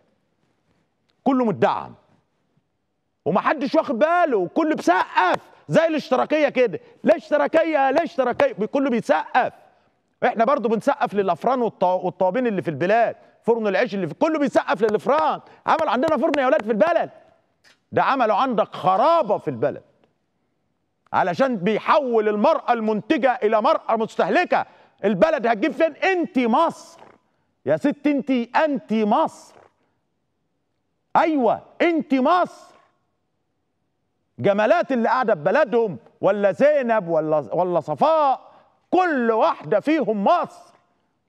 كله متدعم. ومحدش واخد باله وكله بيسقف زي الاشتراكيه كده لا اشتراكيه لا اشتراكيه كله بيسقف احنا برضو بنسقف للافران والطوابين اللي في البلاد فرن العيش اللي في كله بيسقف للافران عمل عندنا فرن يا ولاد في البلد ده عملوا عندك خرابه في البلد علشان بيحول المرأة المنتجة إلى مرأة مستهلكة البلد هتجيب فين أنت مصر يا ست أنت أنت مصر أيوة أنت مصر جمالات اللي قاعدة في بلدهم ولا زينب ولا ولا صفاء كل واحدة فيهم مصر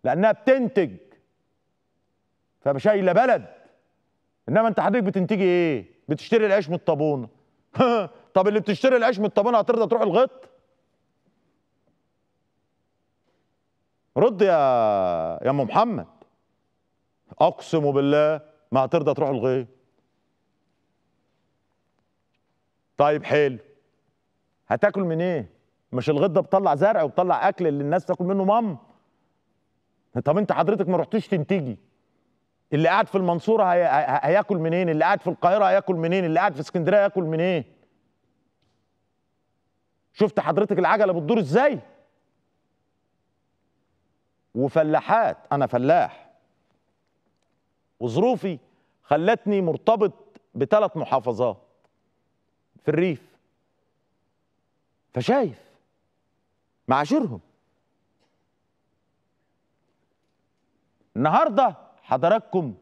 لأنها بتنتج فشايلة بلد إنما أنت حضرتك بتنتجي إيه؟ بتشتري العيش من الطابونة <laughs> طب اللي بتشتري العيش من الطابونه هترضى تروح الغط رد يا يا ام محمد اقسم بالله ما هترضى تروح الغيط طيب حلو هتاكل منين إيه؟ مش الغيط ده بيطلع زرع وبيطلع اكل اللي الناس تاكل منه مام طب انت حضرتك ما رحتيش تنتجي اللي قاعد في المنصوره هياكل منين اللي قاعد في القاهره هياكل منين اللي قاعد في اسكندريه هياكل منين شفت حضرتك العجله بتدور ازاي وفلاحات انا فلاح وظروفي خلتني مرتبط بثلاث محافظات في الريف فشايف معاشرهم النهارده حضراتكم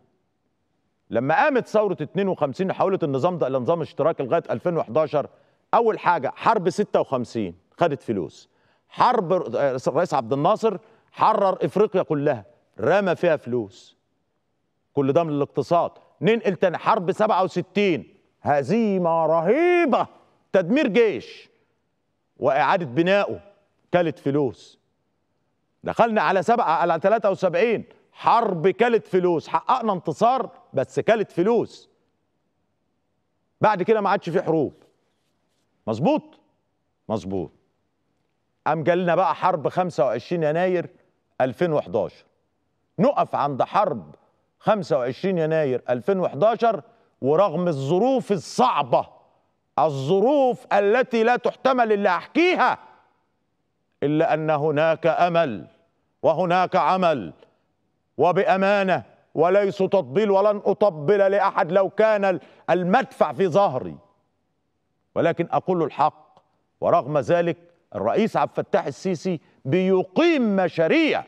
لما قامت ثوره 52 وحاولت النظام ده الى نظام اشتراكي لغايه 2011 اول حاجه حرب 56 خدت فلوس حرب آه، الرئيس عبد الناصر حرر افريقيا كلها رمى فيها فلوس كل ده من الاقتصاد ننقل تاني حرب 67 هزيمه رهيبه تدمير جيش واعاده بنائه كلت فلوس دخلنا على سبعة على 73 حرب كلت فلوس حققنا انتصار بس كلت فلوس بعد كده ما عادش في حروب مظبوط مظبوط قام جالنا بقى حرب 25 يناير 2011 نقف عند حرب 25 يناير 2011 ورغم الظروف الصعبة الظروف التي لا تحتمل اللي أحكيها إلا أن هناك أمل وهناك عمل وبأمانة وليس تطبيل ولن أطبل لأحد لو كان المدفع في ظهري ولكن أقول الحق ورغم ذلك الرئيس عبد الفتاح السيسي بيقيم مشاريع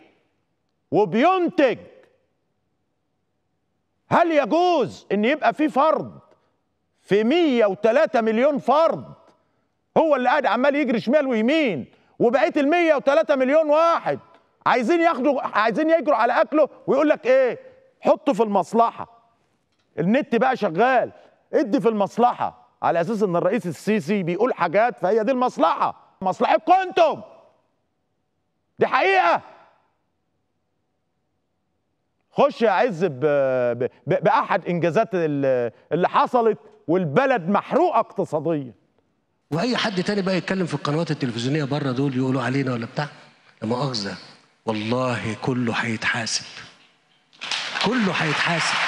وبينتج هل يجوز ان يبقى في فرد في 103 مليون فرد هو اللي قاعد عمال يجري شمال ويمين وبقيت ال 103 مليون واحد عايزين ياخدوا عايزين يجروا على اكله ويقول لك ايه حطه في المصلحه النت بقى شغال ادي في المصلحه على اساس ان الرئيس السيسي بيقول حاجات فهي دي المصلحه مصلحتكم انتم دي حقيقه خش يا عز بـ بـ باحد انجازات اللي حصلت والبلد محروقه اقتصاديا واي حد تاني بقى يتكلم في القنوات التلفزيونيه بره دول يقولوا علينا ولا بتاع لا مؤاخذه والله كله هيتحاسب كله هيتحاسب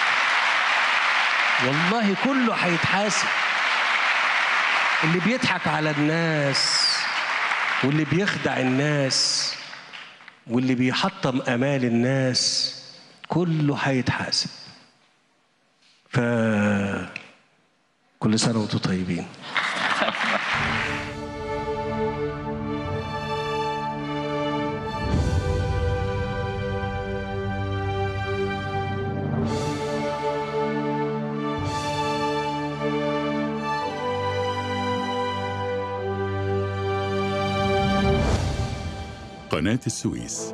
والله كله هيتحاسب اللي بيضحك على الناس واللي بيخدع الناس واللي بيحطم امال الناس كله هيتحاسب ف كل سنه وانتم طيبين <laughs> قناة السويس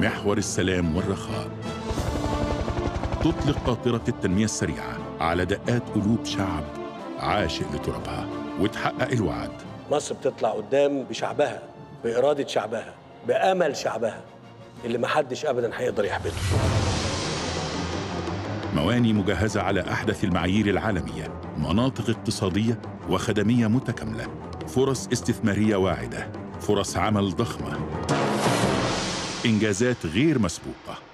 محور السلام والرخاء تطلق قاطرة التنمية السريعة على دقات قلوب شعب عاشق لترابها وتحقق الوعد مصر بتطلع قدام بشعبها بإرادة شعبها بأمل شعبها اللي محدش أبدا هيقدر يحبطه مواني مجهزة على أحدث المعايير العالمية مناطق اقتصادية وخدمية متكاملة فرص استثمارية واعدة فرص عمل ضخمة إنجازات غير مسبوقة